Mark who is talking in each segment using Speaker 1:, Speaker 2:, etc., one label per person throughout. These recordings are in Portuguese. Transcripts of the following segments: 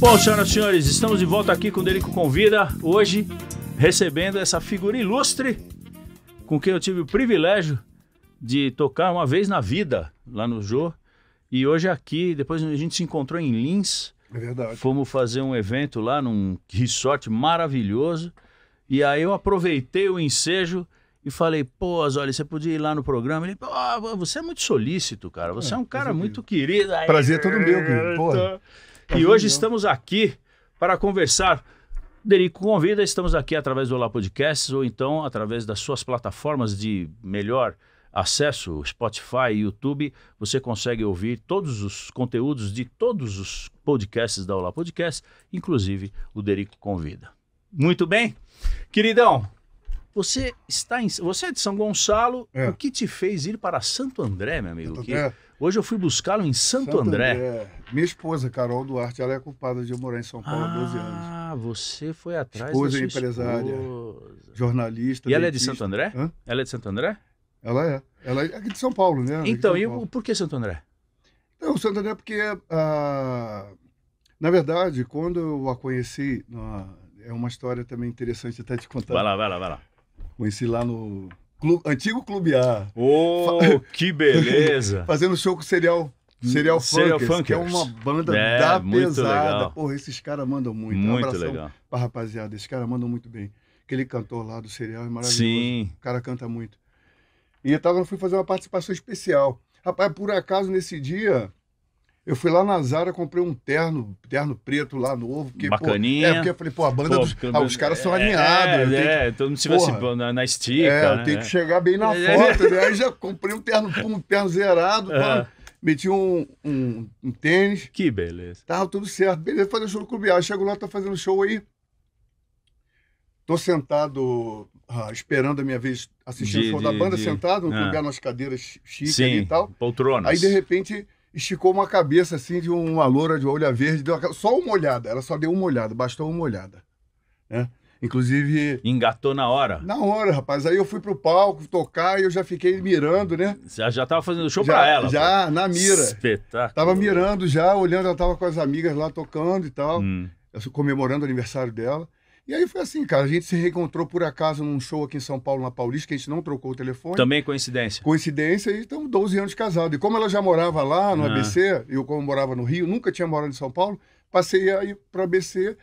Speaker 1: Bom, senhoras e senhores, estamos de volta aqui com o Delico Convida, hoje recebendo essa figura ilustre com quem eu tive o privilégio de tocar uma vez na vida lá no Jô. E hoje aqui, depois a gente se encontrou em Lins. É verdade. Fomos fazer um evento lá num resort maravilhoso. E aí eu aproveitei o ensejo e falei, pô, olha, você podia ir lá no programa. Ele, oh, você é muito solícito, cara. Você é, é um cara muito querido. Aí, Prazer é todo meu, Pô e tá hoje estamos aqui para conversar. Derico convida, estamos aqui através do Olá Podcasts ou então através das suas plataformas de melhor acesso, Spotify, YouTube, você consegue ouvir todos os conteúdos de todos os podcasts da Olá Podcast, inclusive o Derico convida. Muito bem, queridão. Você está em, você é de São Gonçalo. É. O que te fez ir para
Speaker 2: Santo André, meu amigo? Que, Hoje eu fui buscá-lo em Santo, Santo André. André. Minha esposa, Carol Duarte, ela é culpada de eu morar em São Paulo há 12 ah, anos. Ah, você foi atrás esposa da é sua empresária, esposa. jornalista. E ela dentista. é de Santo
Speaker 1: André? Hã? Ela é de Santo André?
Speaker 2: Ela é. Ela é aqui de São Paulo, né? É então, e por que Santo André? Então, Santo André é porque, ah, na verdade, quando eu a conheci, ah, é uma história também interessante até te contar. Vai lá, vai lá, vai lá. Conheci lá no Clube, antigo Clube A. Oh, que beleza! Fazendo show com Serial Serial, Serial Funkers, Funkers, que é uma banda é, da pesada. Legal. esses caras mandam muito. Muito um legal. pra rapaziada. Esses caras mandam muito bem. Aquele cantor lá do Serial é maravilhoso. Sim. O cara canta muito. E eu tava, fui fazer uma participação especial. Rapaz, por acaso, nesse dia, eu fui lá na Zara, comprei um terno, terno preto lá novo. Porque, Bacaninha. Pô, é, porque eu falei, pô, a banda pô, dos. Ah, os caras são alinhados. É, é que, todo mundo se vê assim, na,
Speaker 1: na estica. É, eu né? tenho que chegar
Speaker 2: bem na é. foto. né? Aí já comprei um terno, um terno zerado. Meti um, um, um, tênis. Que beleza. Tava tudo certo. Beleza, fazer show no Clube A. Chego lá, tá fazendo show aí. Tô sentado, ah, esperando a minha vez, assistindo o show de, da banda, de, sentado, no clube lugar ah. nas cadeiras chiques e tal. poltronas. Aí, de repente esticou uma cabeça assim de uma loura de olha verde, deu uma... só uma olhada, ela só deu uma olhada, bastou uma olhada. Né? Inclusive.
Speaker 1: Engatou na hora?
Speaker 2: Na hora, rapaz. Aí eu fui pro palco tocar e eu já fiquei mirando, né?
Speaker 1: Você já tava fazendo show já, pra ela? Já, pô. na mira. Espetáculo.
Speaker 2: Tava mirando já, olhando, ela tava com as amigas lá tocando e tal, hum. comemorando o aniversário dela. E aí foi assim, cara. A gente se reencontrou por acaso num show aqui em São Paulo, na Paulista, que a gente não trocou o telefone.
Speaker 1: Também coincidência. Coincidência,
Speaker 2: e estamos 12 anos casados. E como ela já morava lá no ABC ah. ABC, eu como morava no Rio, nunca tinha morado em São Paulo, passei aí para ABC.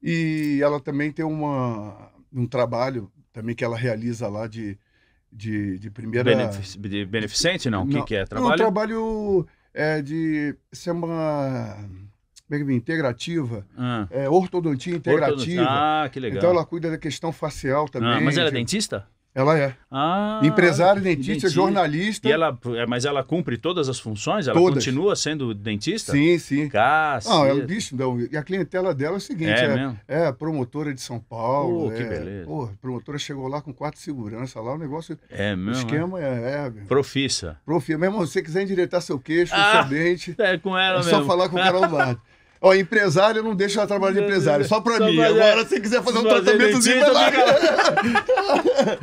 Speaker 2: E ela também tem uma, um trabalho também que ela realiza lá de, de, de primeira. Benefic...
Speaker 1: De beneficente, não? O que, que é? Trabalho? Um
Speaker 2: trabalho é, de. é uma integrativa, ah. é, ortodontia integrativa. Ortodontia. Ah, que então, legal. Então ela cuida da questão facial ah, também. Ah, mas ela é dentista? Ela é. Ah, Empresária, dentista, dentista, jornalista. E ela,
Speaker 1: é, mas ela cumpre todas as funções? Ela todas. continua sendo dentista? Sim, sim. Cássia. Não, é um
Speaker 2: bicho, não. E a clientela dela é o seguinte: é, é, é promotora de São Paulo. Oh, é, que beleza. Pô, a promotora chegou lá com quatro segurança lá, o negócio. É mesmo? O é? esquema é. é
Speaker 1: profissa.
Speaker 2: Profissa. Meu irmão, se você quiser endireitar seu queixo, ah, seu dente. É com ela é mesmo. só falar com o Carol Bardo. Ó, empresário, não deixa ela trabalhar de empresário, só pra só mim. Agora, se quiser fazer um fazer tratamentozinho, vai lá. Tá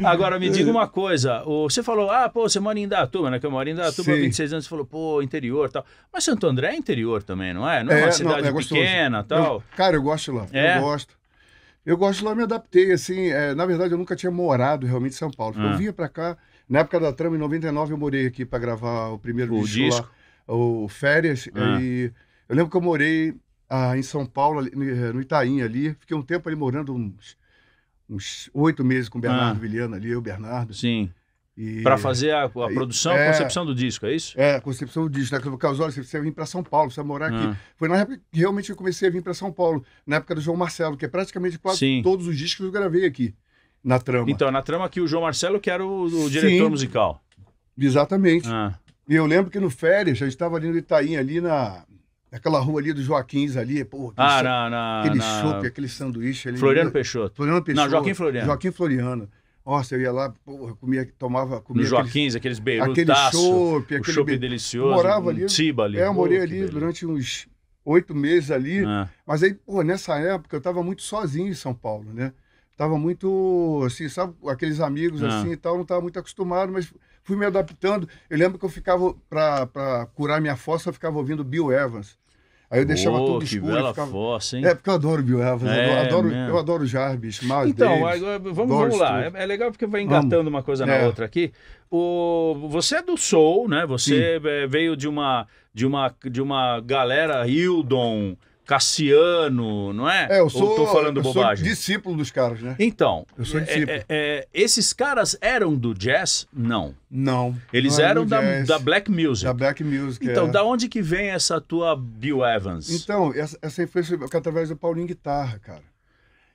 Speaker 2: Agora,
Speaker 1: me diga uma coisa. Você falou, ah, pô, você mora em Indatuba, né? Que eu moro em Indatuba há 26 anos. Você falou, pô, interior tal. Mas Santo André é interior também, não é? Não é, é uma cidade não, é pequena tal. Eu,
Speaker 2: cara, eu gosto lá. É? Eu gosto. Eu gosto lá, me adaptei, assim. É, na verdade, eu nunca tinha morado realmente em São Paulo. Ah. Eu vinha pra cá, na época da trama, em 99, eu morei aqui pra gravar o primeiro o disco, disco. Lá, o Férias. Ah. E eu lembro que eu morei ah, em São Paulo, eh, no Itaim ali, fiquei um tempo ali morando uns oito meses com o Bernardo ah. Vilhena ali, eu, Bernardo. Sim. E... Para fazer a, a produção, é, a concepção do disco, é isso? É, a concepção do disco. Naquele né? Casório, você precisa vir para São Paulo, vai morar ah. aqui. Foi na época que realmente eu comecei a vir para São Paulo, na época do João Marcelo, que é praticamente quase Sim. todos os discos que eu gravei aqui, na trama. Então, na trama aqui, o João Marcelo, que era o, o diretor Sim, musical. Exatamente. Ah. E eu lembro que no Férias, a gente estava ali no Itaim, ali na, Aquela rua ali do Joaquins ali, pô, aquele, ah, não, não, aquele não, chope, aquele sanduíche ali. Floriano Peixoto. Floriano Peixoto. Não, Joaquim Floriano. Joaquim Floriano. Nossa, eu ia lá, comia, tomava... Comia no Joaquins, aqueles, aqueles beirutaços. Aquele chope. Aquele chope be... delicioso. Morava ali. Tiba ali. É, eu morei ali durante uns oito meses ali. Ah. Mas aí, pô, nessa época eu tava muito sozinho em São Paulo, né? Tava muito, assim, sabe, aqueles amigos ah. assim e tal, não tava muito acostumado, mas fui me adaptando. Eu lembro que eu ficava, para curar minha fossa, eu ficava ouvindo Bill Evans. Aí eu deixava oh, tudo escuro. Que bela ficava... fossa, hein? É, porque eu adoro Bill Evans, é, né? eu, adoro, mesmo. eu adoro Jarbis, Miles Então, Davis, vamos, vamos lá. É,
Speaker 1: é, legal porque vai engatando vamos. uma coisa na é. outra aqui. O, você é do Soul, né? Você é, veio de uma, de, uma, de uma galera Hildon... Cassiano, não é? É, eu sou, Ou tô falando eu bobagem? sou
Speaker 2: discípulo dos caras, né?
Speaker 1: Então, Eu sou é, é, discípulo. é, é, esses caras eram do jazz? Não. Não. Eles não é eram da, da black music. da Black Music. Então, é. da onde que vem essa tua Bill Evans?
Speaker 2: Então, essa, essa influência é através do Paulinho Guitarra, cara.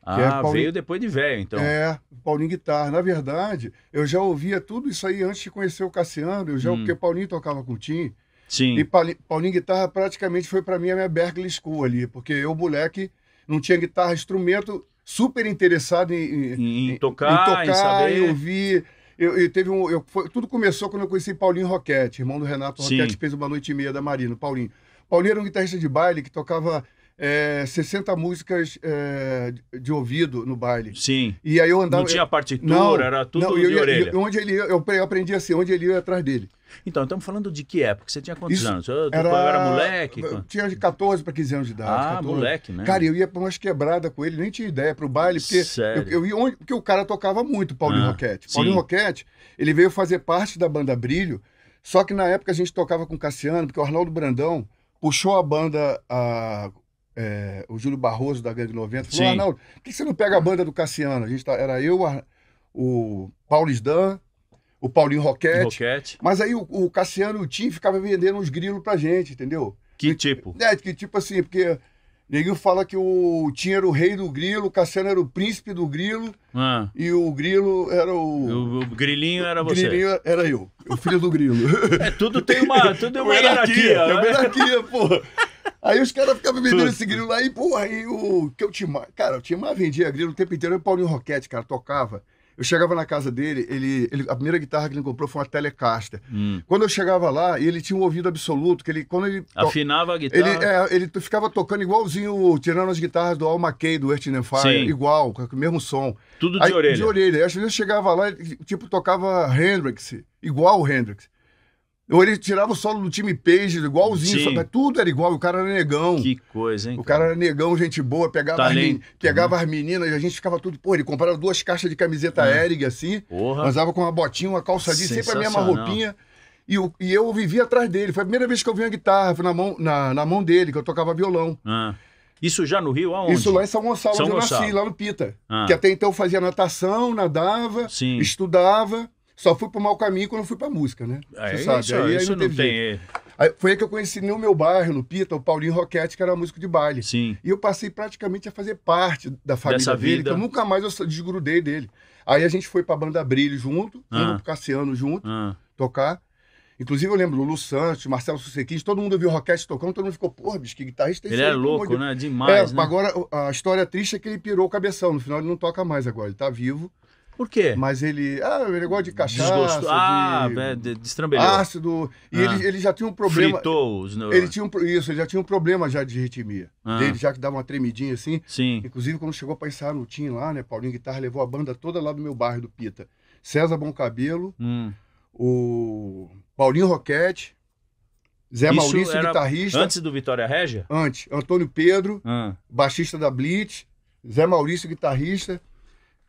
Speaker 2: é ah, veio
Speaker 1: depois de velho,
Speaker 2: então. É, Paulinho Guitarra. Na verdade, eu já ouvia tudo isso aí antes de conhecer o Cassiano, eu já, hum. porque Paulinho tocava com o Tim, Sim. E Paulinho Guitarra praticamente foi para mim a minha Berkeley School ali, porque eu, moleque, não tinha guitarra, instrumento, super interessado em, em, em tocar, em, tocar, em saber. ouvir. Eu, eu, teve um, eu, foi, tudo começou quando eu conheci Paulinho Roquete, irmão do Renato Roquete, fez uma noite e meia da Marina, Paulinho. Paulinho era um guitarrista de baile que tocava é, 60 músicas é, de ouvido no baile.
Speaker 1: Sim. E aí eu andava. Não tinha partitura, não, era tudo não, de eu, orelha. Eu,
Speaker 2: onde ele eu aprendi assim, onde ele ia atrás dele. Então, estamos falando de que época? Você tinha quantos Isso anos? Eu, tipo, era, eu era moleque? Tinha de 14 para 15 anos de idade. Ah, 14. moleque, né? Cara, eu ia para umas quebradas com ele, nem tinha ideia, para o baile, porque Sério? Eu, eu, ia onde, porque o cara tocava muito, Paulinho ah, Roquete. Sim. Paulinho Roquete, ele veio fazer parte da banda Brilho, só que na época a gente tocava com Cassiano, porque o Arnaldo Brandão puxou a banda, a, é, o Júlio Barroso da Gangue 90, falou: Sim. Arnaldo, por que você não pega a banda do Cassiano? A gente tá, era eu, a, o Paulo Isdan, o Paulinho Roquete. Roquete. Mas aí o, o Cassiano e o Tim ficava vendendo uns grilos pra gente, entendeu? Que tipo? É, que tipo assim, porque Neguinho fala que o Tim era o rei do grilo, o Cassiano era o príncipe do grilo ah. e o grilo era o... o. O, grilinho era você. O grilinho era eu, o filho do grilo. é, tudo tem uma, tudo é uma né? hierarquia. né? É uma hierarquia, pô. Aí os caras ficavam vendendo esse grilo lá e, porra, aí o. Que eu tinha. Cara, eu tinha vendia grilo o tempo inteiro, eu Paulinho Roquete, cara, tocava. Eu chegava na casa dele, ele, ele, a primeira guitarra que ele comprou foi uma Telecaster. Hum. Quando eu chegava lá, ele tinha um ouvido absoluto, que ele quando ele
Speaker 1: afinava a guitarra. Ele,
Speaker 2: é, ele ficava tocando igualzinho, tirando as guitarras do Al McKay do Earth and Fire, Sim. igual, com o mesmo som. Tudo de Aí, orelha. De orelha. Aí, às vezes eu chegava lá, tipo tocava Hendrix, igual o Hendrix. Ou ele tirava o solo do time Page, igualzinho, só, tudo era igual, o cara era negão. Que coisa, hein? O cara, cara era negão, gente boa, pegava, as, men pegava uhum. as meninas, a gente ficava tudo. Pô, ele comprava duas caixas de camiseta é. Eric, assim, Porra. usava com uma botinha, uma calça ali, sempre a mesma roupinha. E, e eu vivia atrás dele. Foi a primeira vez que eu vi uma guitarra, foi na mão, na, na mão dele, que eu tocava violão. Ah. Isso já no Rio, aonde? Isso lá em São Gonçalo, São onde eu nasci, lá no Pita. Ah. Que até então eu fazia natação, nadava, Sim. estudava. Só fui pro mau caminho quando fui pra música, né? É, sabe. Isso, aí, isso aí não, não tem. Aí, foi aí que eu conheci no meu bairro, no Pita, o Paulinho Roquete, que era músico de baile. Sim. E eu passei praticamente a fazer parte da família Dessa dele, vida. então nunca mais eu desgrudei dele. Aí a gente foi pra banda Brilho junto, ah. o pro Cassiano junto, ah. tocar. Inclusive, eu lembro Lulu Santos, Marcelo Susequins, todo mundo viu o Roquete tocando, todo mundo ficou, porra, bicho, que guitarrista é Ele é louco, né? Demais. É, né? agora a história triste é que ele pirou o cabeção. No final, ele não toca mais agora, ele tá vivo. Por quê? Mas ele. Ah, ele é gosta de cachaça. Desgosto. Ah, de,
Speaker 1: é, de, Ácido. E ah. ele, ele já tinha um problema. Fritou os Ele tinha
Speaker 2: um, isso, ele já tinha um problema já de ritmia. Ah. Dele já que dava uma tremidinha assim. Sim. Inclusive, quando chegou para ensaiar no Tim lá, né? Paulinho Guitarra levou a banda toda lá do meu bairro do Pita. César Bom Cabelo, hum. o Paulinho Roquete, Zé Isso Maurício, guitarrista. Antes
Speaker 1: do Vitória Régia?
Speaker 2: Antes. Antônio Pedro, ah. baixista da Blitz. Zé Maurício, guitarrista.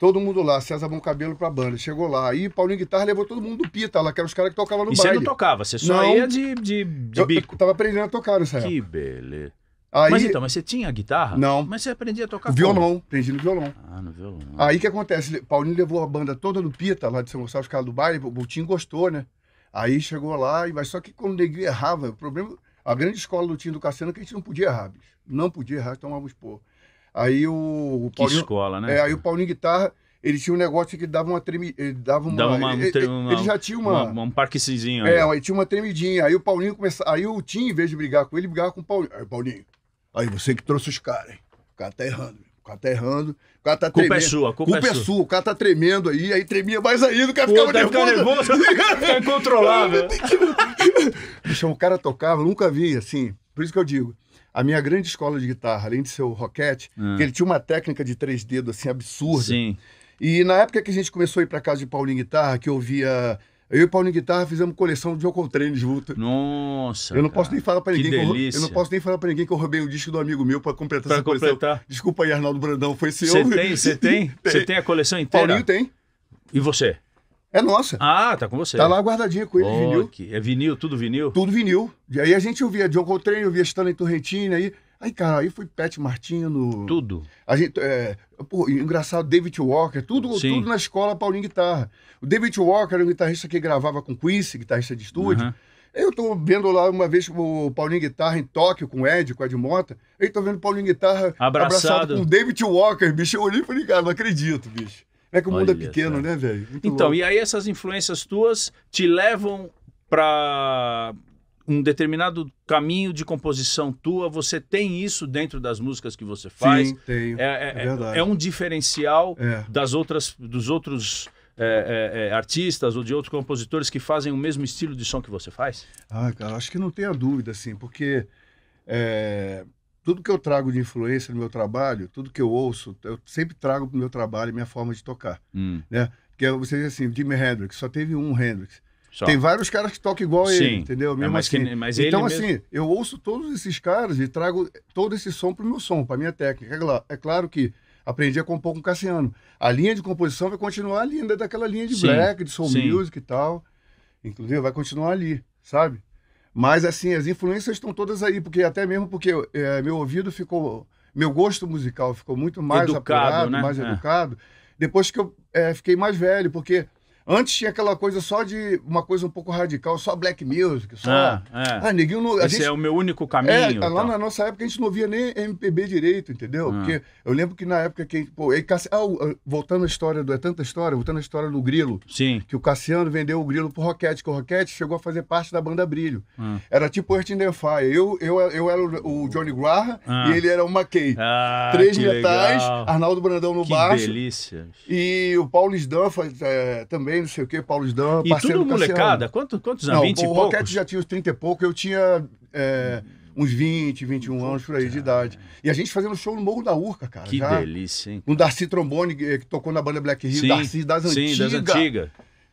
Speaker 2: Todo mundo lá, César Bom Cabelo pra banda. Chegou lá. Aí Paulinho Guitarra levou todo mundo do Pita lá, que eram os caras que tocavam no e baile. E você não tocava, você só não, ia de, de, de eu, bico. Eu tava aprendendo a tocar nessa época. Que beleza. Aí,
Speaker 1: mas então, mas você tinha guitarra? Não. Mas você aprendia a tocar Violão, como?
Speaker 2: aprendi no violão. Ah, no violão. Aí o que acontece? Paulinho levou a banda toda no Pita, lá de São Gonçalo, os caras do baile, o Butinho gostou, né? Aí chegou lá, mas só que quando o Neguinho errava, o problema... A grande escola do time do Cassiano é que a gente não podia errar, bicho. Não podia errar, tomávamos por Aí o, o Paulinho. escola, né? É, aí o Paulinho Guitarra. Ele tinha um negócio que dava uma tremi... Ele dava uma... Dava uma, ele, uma, ele, já tinha uma... uma
Speaker 1: um parquezinho. É, aí.
Speaker 2: ele tinha uma tremidinha. Aí o Paulinho começava... Aí o Tim, em vez de brigar com ele, brigava com o Paulinho. Aí, Paulinho, aí você que trouxe os caras, hein? O cara tá errando, o cara tá errando. O cara tá culpa é tremendo. É sua, culpa, culpa é, é sua. é sua. O cara tá tremendo aí, aí tremia mais ainda, o cara Pô, ficava tá nervoso. é incontrolável. o cara tocava, nunca vi, assim. Por isso que eu digo, a minha grande escola de guitarra, além de ser o Roquete, ah. que ele tinha uma técnica de três dedos assim absurda. Sim. E na época que a gente começou a ir para casa de Paulinho Guitarra, que eu via eu e o Paulinho Guitarra fizemos coleção de Ocoltrane junto. Nossa. Eu não cara, posso nem falar para ninguém. Que delícia. Eu, eu, não posso nem falar para ninguém que eu roubei o disco do amigo meu para completar pra essa completar. coleção. Desculpa aí, Arnaldo Brandão, foi seu. Você tem? Você tem? Você tem a coleção inteira? Paulinho tem. E
Speaker 1: você? É nossa. Ah, tá com você. Tá lá guardadinha
Speaker 2: com ele, oh, vinil. Que... É vinil, tudo vinil? Tudo vinil. E aí a gente ouvia John Coltrane, ouvia Stanley Torrentino, aí... Aí, cara, aí foi Pat Martino... Tudo. A gente, é, pô, engraçado, David Walker, tudo, tudo na escola Paulinho Guitarra. O David Walker era um guitarrista que gravava com Quincy, guitarrista de estúdio. Uhum. Eu tô vendo lá uma vez o Paulinho Guitarra em Tóquio com o Ed, com o Ed Mota. Aí tô vendo o Paulinho Guitarra abraçado, abraçado com o David Walker, bicho. Eu olhei e falei, cara, não acredito, bicho. É que o mundo é Olha, é pequeno, cara. né, velho? Então, louco.
Speaker 1: e aí essas influências tuas te levam para um determinado caminho de composição tua, você tem isso dentro das músicas que você faz. Sim, tenho. É, é, é, é, é um diferencial é. das outras, dos outros artistas ou de outros compositores que fazem o mesmo estilo de som
Speaker 2: que você faz? Ah, cara, acho que não tenha dúvida, assim, porque tudo que eu trago de influência no meu trabalho, tudo que eu ouço, eu sempre trago para o meu trabalho minha forma de tocar. Hum. Né? Que você diz assim, Jimi Hendrix, só teve um Hendrix. Só. Tem vários caras que tocam igual Sim. ele, entendeu? É, mesmo é, mas assim. Que, mas então, assim, mesmo... eu ouço todos esses caras e trago todo esse som para o meu som, para minha técnica. É claro, é claro que aprendi a compor com o Cassiano. A linha de composição vai continuar linda é daquela linha de Sim. black, de soul Sim. music e tal. Inclusive, vai continuar ali, sabe? Mas, assim, as influências estão todas aí, porque até mesmo porque é, meu ouvido ficou. Meu gosto musical ficou muito mais educado, apurado, né? mais é. educado, depois que eu é, fiquei mais velho, porque Antes tinha aquela coisa só de uma coisa um pouco radical, só black music, só. Ah, é. ah ninguém não, Esse gente... é o meu único caminho. É, lá na nossa época a gente não via nem MPB direito, entendeu? Ah. Porque eu lembro que na época que. Pô, ah, ah, voltando à história do. É tanta história, voltando à história do Grilo. Sim. Que o Cassiano vendeu o Grilo pro Roquete, que o Roquete chegou a fazer parte da banda Brilho. Ah. Era tipo Earth in the Fire. Eu, eu, eu era o, Johnny Guarra ah. e ele era o McKay. Ah, Três metais, legal. Arnaldo Brandão no que baixo. Que delícia. E o Paulo Sdanfa é, também formei, não sei o quê, Paulo Dão, E tudo molecada? Quanto, quantos anos? Não, 20 o Roquete já tinha uns 30 e pouco, eu tinha é, uns 20, 21 Puta. anos por aí de idade. E a gente fazendo show no Morro da Urca, cara. Que já, delícia, hein? Um Darcy Trombone que tocou na banda Black Hill, sim, Darcy das Antigas. Sim, das Antigas.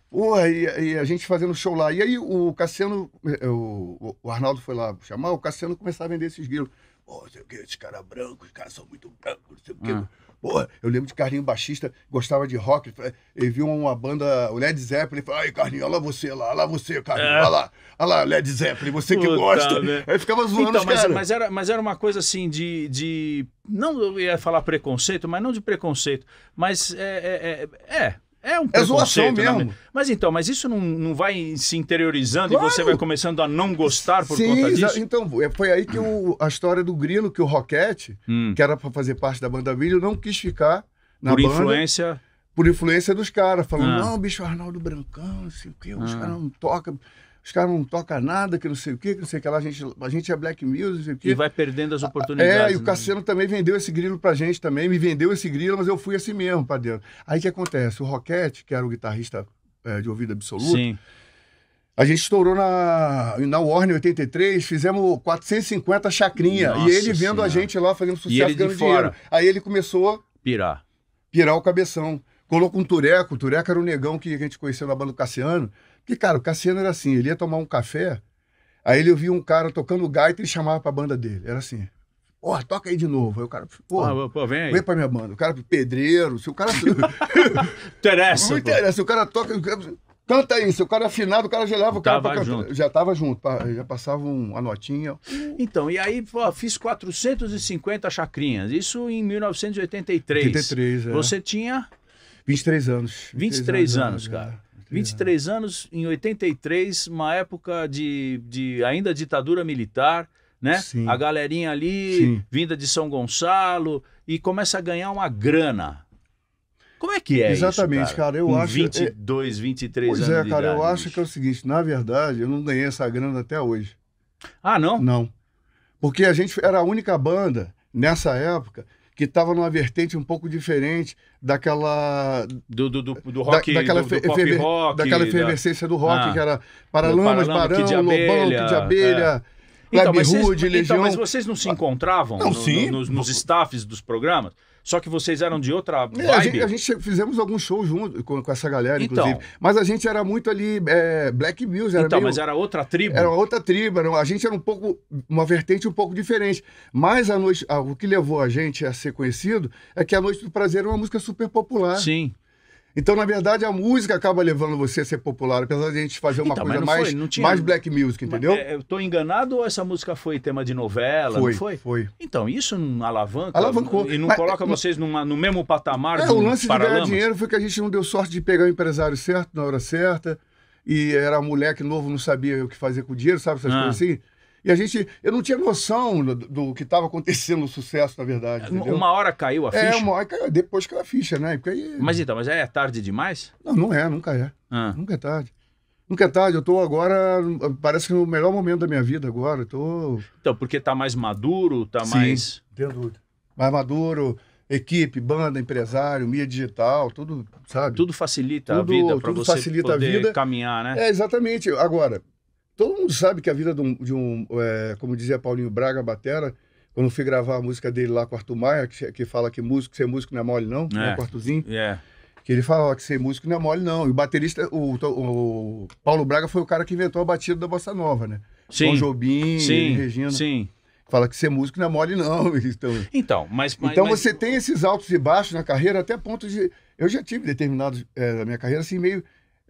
Speaker 2: Porra, e, e, a gente fazendo show lá. E aí o Cassiano, é, o, o Arnaldo foi lá chamar, o Cassiano começou a vender esses grilos. Pô, oh, sei o que, esses caras brancos, os caras são muito brancos, não sei o que. Ah. Hum. Pô, eu lembro de Carlinho Baixista, gostava de rock. Ele viu uma banda, o Led Zeppelin, falou: ai, Carlinho, olha lá você lá, olha lá você, Carlinho, é. olha lá, olha lá, Led Zeppelin, você que Puta, gosta. Aí ficava zoando então, mas, mas, era, mas era uma coisa assim
Speaker 1: de. de... Não eu ia falar preconceito, mas não de preconceito. Mas é, é, é, é é um é zoação né? mesmo. Né? Mas então, mas isso não, não vai se interiorizando claro. e você vai começando a não gostar por Sim, conta disso?
Speaker 2: Então, é, foi aí que o, a história do Grilo, que o Roquete, hum. que era para fazer parte da banda Milho, não quis ficar na por banda. Por influência... Por influência dos caras, falando, ah. não, bicho, Arnaldo Brancão, assim o quê, os ah. caras não tocam os caras não tocam nada, que não sei o que, que não sei o que lá, a gente, a gente é black music. E
Speaker 1: vai perdendo as oportunidades. É, e o né?
Speaker 2: Cassiano também vendeu esse grilo pra gente também, me vendeu esse grilo, mas eu fui assim mesmo pra dentro. Aí o que acontece? O Roquete, que era o guitarrista é, de ouvido absoluto, Sim. a gente estourou na, na Warner 83, fizemos 450 chacrinha, Nossa e ele senhora. vendo a gente lá fazendo sucesso, ganhando dinheiro. Aí ele começou... Pirar. Pirar o cabeção colocou um Tureco. O Tureco era o negão que a gente conheceu na banda do Cassiano. Porque, cara, o Cassiano era assim, ele ia tomar um café, aí ele ouvia um cara tocando gaita e ele chamava pra banda dele. Era assim. Ó, toca aí de novo. Aí o cara, pô, ah, pô vem aí. Vem pra minha banda. O cara, pedreiro, se o cara. interessa. Não interessa, pô. o cara toca. Canta aí, se o cara é afinado, o cara já leva o cara tava pra junto. Já tava junto, já passava um, a notinha. Então, e aí pô, fiz 450
Speaker 1: chacrinhas, isso em 1983. 83, é. Você tinha?
Speaker 2: 23 anos. 23, 23 anos, anos, cara.
Speaker 1: É. 23 é. anos em 83, uma época de, de ainda ditadura militar, né? Sim. A galerinha ali, Sim. vinda de São Gonçalo, e começa a ganhar uma grana.
Speaker 2: Como é que é Exatamente, isso, cara? cara eu Com acho 22,
Speaker 1: 23 é pois anos. Pois é, cara, idade, eu acho
Speaker 2: bicho. que é o seguinte, na verdade, eu não ganhei essa grana até hoje. Ah, não? Não. Porque a gente era a única banda nessa época que estava numa vertente um pouco diferente daquela do, do, do, do rock, da, daquela, do, do eferver, rock, daquela efervescência da... do rock ah, que era Paralamas, Barão, de abelha, Lobão, de é. abelha. É. Então, mas, vocês, Hood, então, mas
Speaker 1: vocês não se encontravam ah, não, no, no, nos, nos staffs dos programas? Só que vocês eram de outra é, vibe. a, gente, a
Speaker 2: gente, fizemos alguns shows junto com, com, essa galera, então, inclusive. Mas a gente era muito ali é, Black Music. Era então, meio, mas era outra tribo? Era outra tribo. Era, a gente era um pouco, uma vertente um pouco diferente. Mas a noite, a, o que levou a gente a ser conhecido é que a Noite do Prazer é uma música super popular. Sim. Então, na verdade, a música acaba levando você a ser popular, apesar de a gente fazer uma então, coisa mais, foi, tinha... mais black music, entendeu? Mas, é,
Speaker 1: eu tô enganado ou essa música foi tema de novela? Foi, foi? foi? Então, isso não alavanca? Alavancou. E não mas, coloca mas... vocês
Speaker 2: numa, no mesmo
Speaker 1: patamar? É, do o lance de ganhar dinheiro
Speaker 2: foi que a gente não deu sorte de pegar o empresário certo na hora certa, e era moleque novo, não sabia o que fazer com o dinheiro, sabe essas ah. coisas assim? E a gente, eu não tinha noção do, do que estava acontecendo no sucesso, na verdade. Entendeu? Uma hora
Speaker 1: caiu a é, ficha? É, uma
Speaker 2: hora caiu, depois caiu a ficha, né? Porque aí...
Speaker 1: Mas então, mas é tarde demais?
Speaker 2: Não, não é, nunca é. Ah. Nunca é tarde. Nunca é tarde, eu estou agora, parece que no melhor momento da minha vida agora, eu tô...
Speaker 1: Então, porque está mais maduro, está mais...
Speaker 2: Sim, dúvida. Mais maduro, equipe, banda, empresário, mídia digital, tudo, sabe? Tudo facilita tudo, a vida para você facilita poder a vida.
Speaker 1: caminhar, né? É,
Speaker 2: exatamente. Agora, todo mundo sabe que a vida de um, de um é, como dizia Paulinho Braga Batera, quando fui gravar a música dele lá com o Arthur Maia, que, que fala que músico, ser músico não é mole não, né, é. É. Que ele fala que ser músico não é mole não. E o baterista, o, o, o, Paulo Braga foi o cara que inventou a batida da bossa nova, né? Sim. Com Jobim, sim, Regina. Sim. Fala que ser músico não é mole não. Então, então mas, mas Então mas... você tem esses altos e baixos na carreira até ponto de eu já tive determinados é, na minha carreira assim meio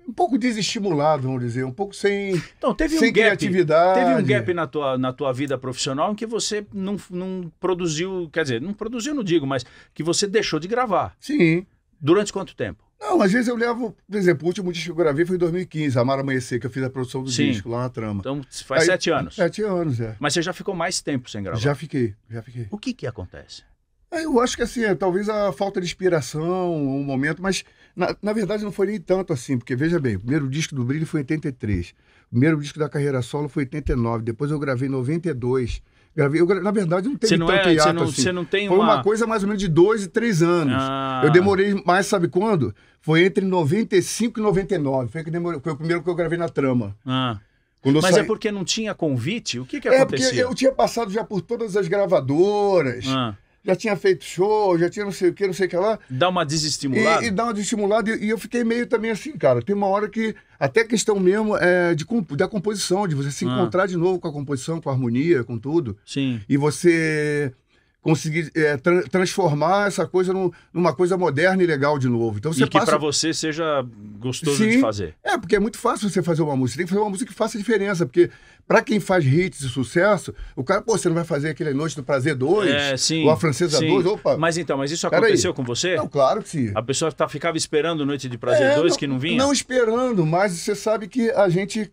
Speaker 2: um pouco desestimulado, vamos dizer, um pouco sem, então, teve sem um gap, criatividade. Teve um
Speaker 1: gap na tua, na tua vida profissional em que você não, não produziu, quer dizer, não produziu, não digo, mas que você deixou de gravar. Sim. Durante quanto tempo?
Speaker 2: Não, às vezes eu levo, por exemplo, o último disco que eu gravei foi em 2015, Amar Amanhecer, que eu fiz a produção do Sim. disco lá
Speaker 1: na trama. Então faz Aí, sete anos. Sete anos, é. Mas você já ficou mais tempo sem gravar? Já
Speaker 2: fiquei, já fiquei. O
Speaker 1: que que acontece?
Speaker 2: Eu acho que assim, é, talvez a falta de inspiração, um momento, mas na, na verdade, não foi nem tanto assim, porque veja bem, o primeiro disco do Brilho foi em 83, o primeiro disco da carreira solo foi em 89, depois eu gravei em 92. Gravei, eu, na verdade, não teve não tanto é, hiato não, assim. Não tem foi uma... uma... coisa mais ou menos de dois e três anos. Ah. Eu demorei mais, sabe quando? Foi entre 95 e 99. Foi, que demorei, foi o primeiro que eu gravei na trama. Ah. Mas saí... é porque não tinha convite? O que que acontecia? É porque eu tinha passado já por todas as gravadoras. Ah já tinha feito show, já tinha não sei o que, não sei o que lá. Dá uma desestimulada. E, e dá uma desestimulada. E, e, eu fiquei meio também assim, cara. Tem uma hora que, até questão mesmo é, de, da composição, de você se ah. encontrar de novo com a composição, com a harmonia, com tudo. Sim. E você conseguir é, tra transformar essa coisa num, numa coisa moderna e legal de novo. Então você e que passa... para
Speaker 1: você seja gostoso Sim, de fazer.
Speaker 2: É, porque é muito fácil você fazer uma música. Você tem que fazer uma música que faça diferença, porque para quem faz hits e sucesso, o cara, pô, você não vai fazer aquele Noite do Prazer 2, é, sim, ou a Francesa 2, opa.
Speaker 1: Mas então, mas isso aconteceu com você? Não, claro que sim. A pessoa tá, ficava esperando Noite de Prazer 2 é, que não vinha? Não
Speaker 2: esperando, mas você sabe que a gente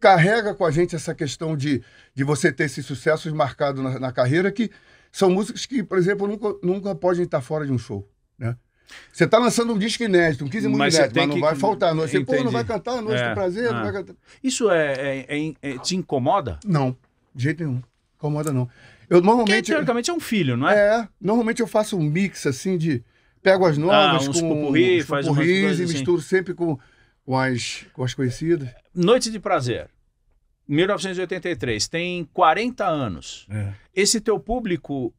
Speaker 2: carrega com a gente essa questão de, de você ter esses sucessos marcados na, na carreira que são músicas que, por exemplo, nunca, nunca podem estar fora de um show. Né? Você está lançando um disco inédito, um 15 minutos inédito, mas não que... vai faltar. Não. Você, pô, não vai cantar a Noite é. do Prazer, ah. não vai cantar. Isso é,
Speaker 1: é, é, é, te incomoda?
Speaker 2: Não, de jeito nenhum. Incomoda não. Eu normalmente. Porque, teoricamente é um filho, não é? É. Normalmente eu faço um mix assim de. Pego as ah, novas ah, uns com pupurri, uns pupurris, faz umas e assim. misturo assim. sempre com, com, as, com as conhecidas.
Speaker 1: Noite de Prazer. 1983, tem 40 anos. É. Esse teu público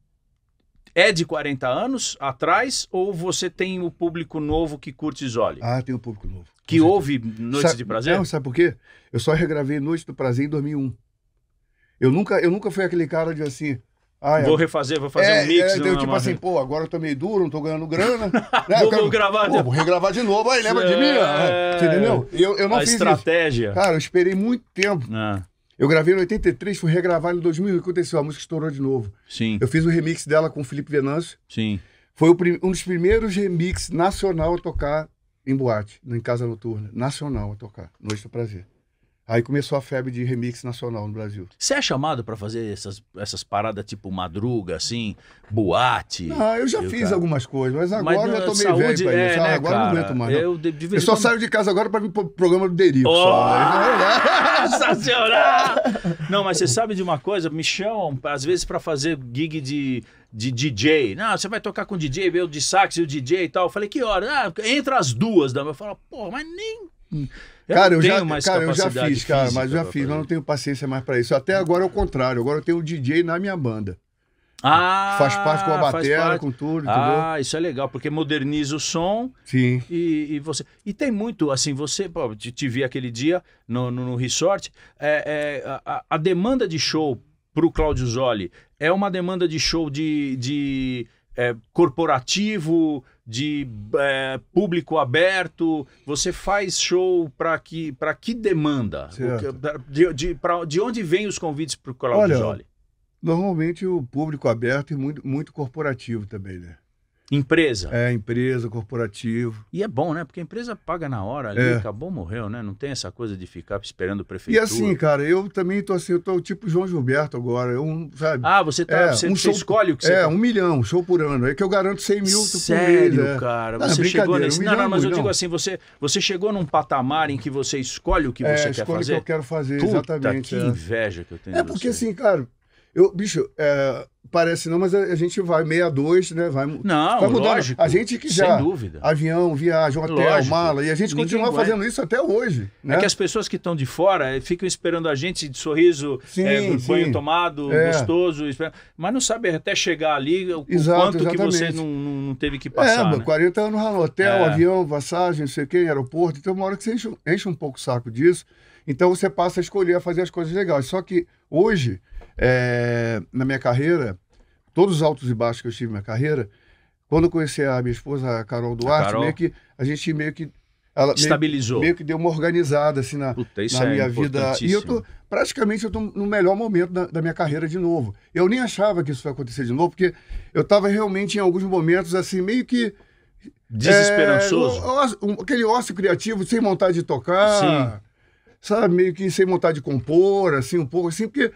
Speaker 1: é de 40 anos atrás ou você tem o público novo que curte
Speaker 2: Zoli? Ah, tem o um público novo. Que ouve Noites sabe, de Prazer? Não, sabe por quê? Eu só regravei Noites do Prazer em 2001. Eu nunca, eu nunca fui aquele cara de assim, ah, é. Vou refazer, vou fazer é, um mix. É, deu, tipo assim, pô, agora eu tô meio duro, não tô ganhando grana. né? vou, quero... gravar pô, de... vou regravar de novo, aí lembra de mim. É... Ah, entendeu? Eu, eu não a fiz estratégia. Isso. Cara, eu esperei muito tempo. Ah. Eu gravei em 83, fui regravar em 2000 e aconteceu, a música estourou de novo. Sim. Eu fiz o um remix dela com o Felipe Venâncio. Sim. Foi um dos primeiros remixes nacional a tocar em boate, em casa noturna. Nacional a tocar, Noite do Prazer. Aí começou a febre de remix nacional no Brasil.
Speaker 1: Você é chamado para fazer essas, essas paradas tipo madruga, assim, boate? Ah, eu já eu, fiz cara...
Speaker 2: algumas coisas, mas agora mas, eu já tô meio velho pra é, isso. Ah, né, agora cara, não aguento mais. Eu, de, de eu só como... saio de casa agora para vir pro programa do Derico. Oh, Sensacional!
Speaker 1: não, mas você sabe de uma coisa? Me chamam, às vezes, para fazer gig de de DJ. Não, você vai tocar com o DJ, o de sax e o DJ e tal. Eu falei, que hora? Ah, entra as duas da Eu falo, pô, mas nem
Speaker 2: eu cara, eu já, mais cara, eu já fiz, cara, mas eu já fiz, mas não tenho paciência mais para isso. Até agora é o contrário, agora eu tenho o DJ na minha banda. Ah, faz parte com a bateria, com tudo, entendeu? Ah,
Speaker 1: isso é legal, porque moderniza o som. Sim. E, e você. E tem muito, assim, você, pô, te, te vi aquele dia no, no, no resort, é, é a, a, demanda de show pro Cláudio Zoli é uma demanda de show de, de é, corporativo, de é, público aberto? Você faz show para que, para que demanda? Que, é, de, de, de onde vêm os convites para o Claudio Jolie?
Speaker 2: Normalmente o público aberto e muito, muito corporativo também, né? Empresa. É, empresa, corporativo. E é bom, né?
Speaker 1: Porque a empresa paga na hora ali, é. acabou, morreu, né? Não tem essa coisa de ficar esperando o prefeitura. E assim, cara,
Speaker 2: eu também tô assim, eu tô tipo João Gilberto agora. Eu, sabe? Ah, você tá. É, você, um você escolhe o que é, você. É, um milhão, show por ano. É que eu garanto 100 mil Sério, por mês, é. cara. Não, ah, você chegou nesse. Um milhão, não, não, mas eu digo
Speaker 1: assim, você, você chegou num patamar em que você escolhe o que é, você quer fazer. Escolhe o que eu quero
Speaker 2: fazer, Puta, exatamente. Que é.
Speaker 1: inveja que eu tenho. É
Speaker 2: porque assim, cara, eu, bicho, é, parece não, mas a, gente vai 62, né? Vai, não, vai mudar. Lógico, a gente que já. Sem dúvida. Avião, viagem, hotel, lógico, mala. E a gente continua fazendo isso até hoje.
Speaker 1: É né? É que as pessoas que estão de fora eh, ficam esperando a gente de sorriso, sim, é, banho tomado, é. gostoso. Mas não sabe até chegar ali o Exato, quanto exatamente. que você não, não, teve que passar. É, né?
Speaker 2: 40 anos no hotel, é. avião, passagem, não sei o quê, aeroporto. Então, uma hora que você enche, enche um pouco o saco disso. Então você passa a escolher a fazer as coisas legais. Só que hoje, é, na minha carreira, todos os altos e baixos que eu tive na carreira, quando eu conheci a minha esposa, a Carol Duarte, a Carol... meio que a gente meio que ela estabilizou. Meio, meio, que deu uma organizada assim na, Puta,
Speaker 1: na é minha é vida. E eu tô
Speaker 2: praticamente eu tô no melhor momento da, da, minha carreira de novo. Eu nem achava que isso ia acontecer de novo, porque eu estava realmente em alguns momentos assim meio que desesperançoso. É, aquele ócio criativo sem vontade de tocar. Sim. Sabe, meio que sem vontade de compor, assim, um pouco assim, porque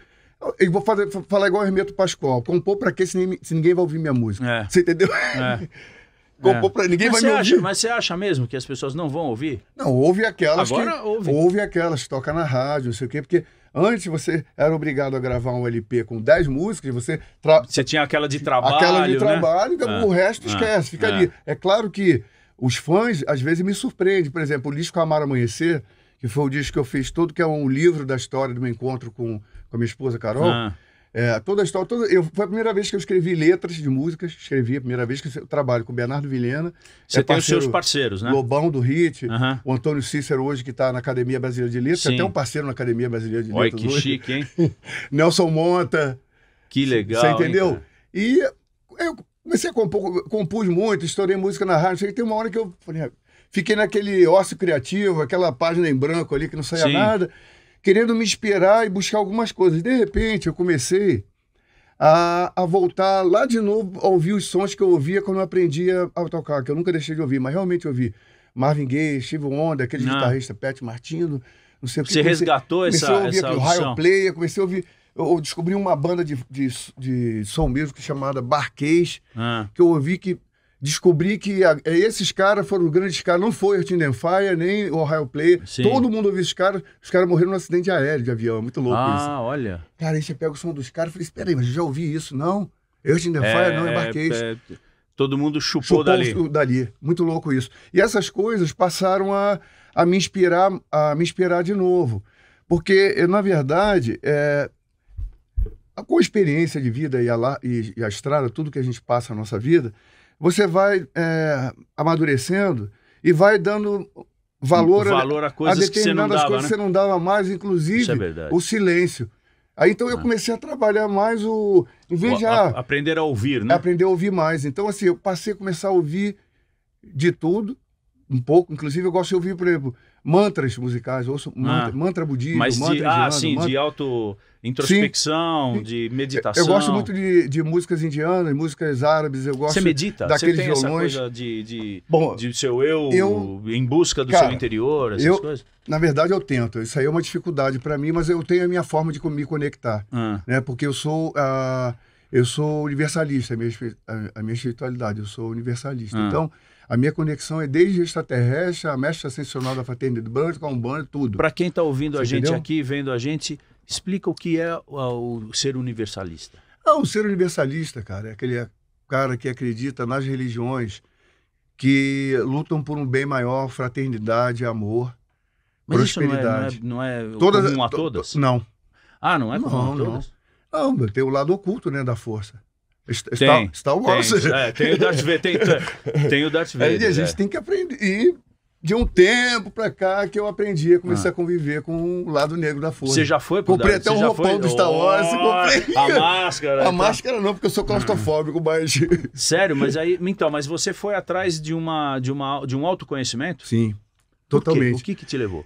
Speaker 2: eu vou fazer, falar igual o Hermeto Pascoal. Compor pra quê se, se ninguém vai ouvir minha música? É. Você entendeu? É. Compor pra ninguém mas vai me acha, ouvir.
Speaker 1: Mas você acha mesmo que as pessoas não vão ouvir? Não, ouve aquelas Agora que... Ouve.
Speaker 2: ouve aquelas, toca na rádio, não sei o quê, porque... Antes você era obrigado a gravar um LP com 10 músicas, você.
Speaker 1: Tra... Você tinha aquela de trabalho. Aquela de trabalho, né? Então é. o resto esquece, fica é. ali.
Speaker 2: É claro que os fãs, às vezes, me surpreendem. Por exemplo, o Lixo Amar Amanhecer, que foi o disco que eu fiz todo, que é um livro da história do meu encontro com, com a minha esposa Carol. Ah. É, toda a história, toda, eu, foi a primeira vez que eu escrevi letras de músicas, escrevi a primeira vez que eu trabalho com o Bernardo Vilhena. Você é tem os seus parceiros, né? Lobão do Hit, uh -huh. o Antônio Cícero hoje que está na Academia Brasileira de Letras, Sim. até um parceiro na Academia Brasileira de Letras Olha, que hoje. chique, hein? Nelson Monta.
Speaker 1: Que legal, Você entendeu?
Speaker 2: Hein, e eu comecei a compor, compus muito, estourei música na rádio, tem uma hora que eu falei Fiquei naquele ócio criativo, aquela página em branco ali que não saía Sim. nada, querendo me inspirar e buscar algumas coisas. De repente, eu comecei a, a, voltar lá de novo a ouvir os sons que eu ouvia quando eu aprendia a tocar, que eu nunca deixei de ouvir, mas realmente ouvi. Marvin Gaye, Steve Wonder, aquele ah. guitarrista Pat Martino, não sei o que. Você comecei, resgatou comecei essa, ouvir, essa audição? Player, comecei a ouvir eu descobri uma banda de, de, de som mesmo é chamada Barquês, ah. que eu ouvi que descobri que a, esses caras foram grandes caras, não foi Tinder Fire, nem Ohio Player. Sim. Todo mundo ouviu esses caras, os caras morreram num acidente aéreo de avião, é muito louco ah, isso. Ah, olha. Cara, aí você pega o som dos caras e falei, espera aí, mas eu já ouvi isso, não? eu é, Fire, não, é, embarquei. É, é,
Speaker 1: todo mundo chupou, chupou dali. Chupou
Speaker 2: dali. Muito louco isso. E essas coisas passaram a, a me inspirar, a me inspirar de novo. Porque, eh, na verdade, é, com a experiência de vida e a, e, e a estrada, tudo que a gente passa na nossa vida, você vai é, amadurecendo e vai dando valor, valor a, a, coisas a determinadas que dava, coisas que né? você não dava mais, inclusive é o silêncio. Aí então eu ah. comecei a trabalhar mais o. Em vez de. A, ah, aprender a ouvir, né? Aprender a ouvir mais. Então, assim, eu passei a começar a ouvir de tudo, um pouco. Inclusive, eu gosto de ouvir, por exemplo, mantras musicais, ouço ah, mantra, budista budismo, mas de, ah, sim, mantra... de
Speaker 1: auto introspecção, sim. de meditação. Eu gosto muito
Speaker 2: de, de músicas indianas, músicas árabes, eu gosto Você medita? daqueles Você tem violões. Essa coisa
Speaker 1: de, de, Bom, de seu eu, eu em busca do cara, seu interior, essas eu, coisas?
Speaker 2: Na verdade, eu tento. Isso aí é uma dificuldade para mim, mas eu tenho a minha forma de me conectar. Ah. Né? Porque eu sou. Uh, eu sou universalista, é a minha, a minha espiritualidade, eu sou universalista. Ah. Então, a minha conexão é desde extraterrestre, a mestra ascensional da fraternidade branca, tá a Umbanda, tudo. Para quem está ouvindo Você a gente entendeu?
Speaker 1: aqui, vendo a gente,
Speaker 2: explica o que é o, o ser universalista. Ah, é o ser universalista, cara, é aquele cara que acredita nas religiões, que lutam por um bem maior, fraternidade, amor, Mas prosperidade. Isso não é, não é, não é todas, comum a todas? Não. Ah, não é comum não, a todas? Não. não, tem o lado oculto né, da força. Star, tem, Star Wars. Tem, é, tem o Darth Vader. Tem, tem o Darth Vader. Aí a gente é. tem que aprender. E de um tempo pra cá que eu aprendi a começar ah. a conviver com o lado negro da força. Você já foi pro Comprei até um roupão foi? do Star Wars. Oh, comprei... A máscara. A tá. máscara não, porque eu sou claustrofóbico,
Speaker 1: mas... Sério? Mas aí... Então, mas você foi atrás de, uma, de, uma, de um autoconhecimento?
Speaker 2: Sim, totalmente. O que que te levou?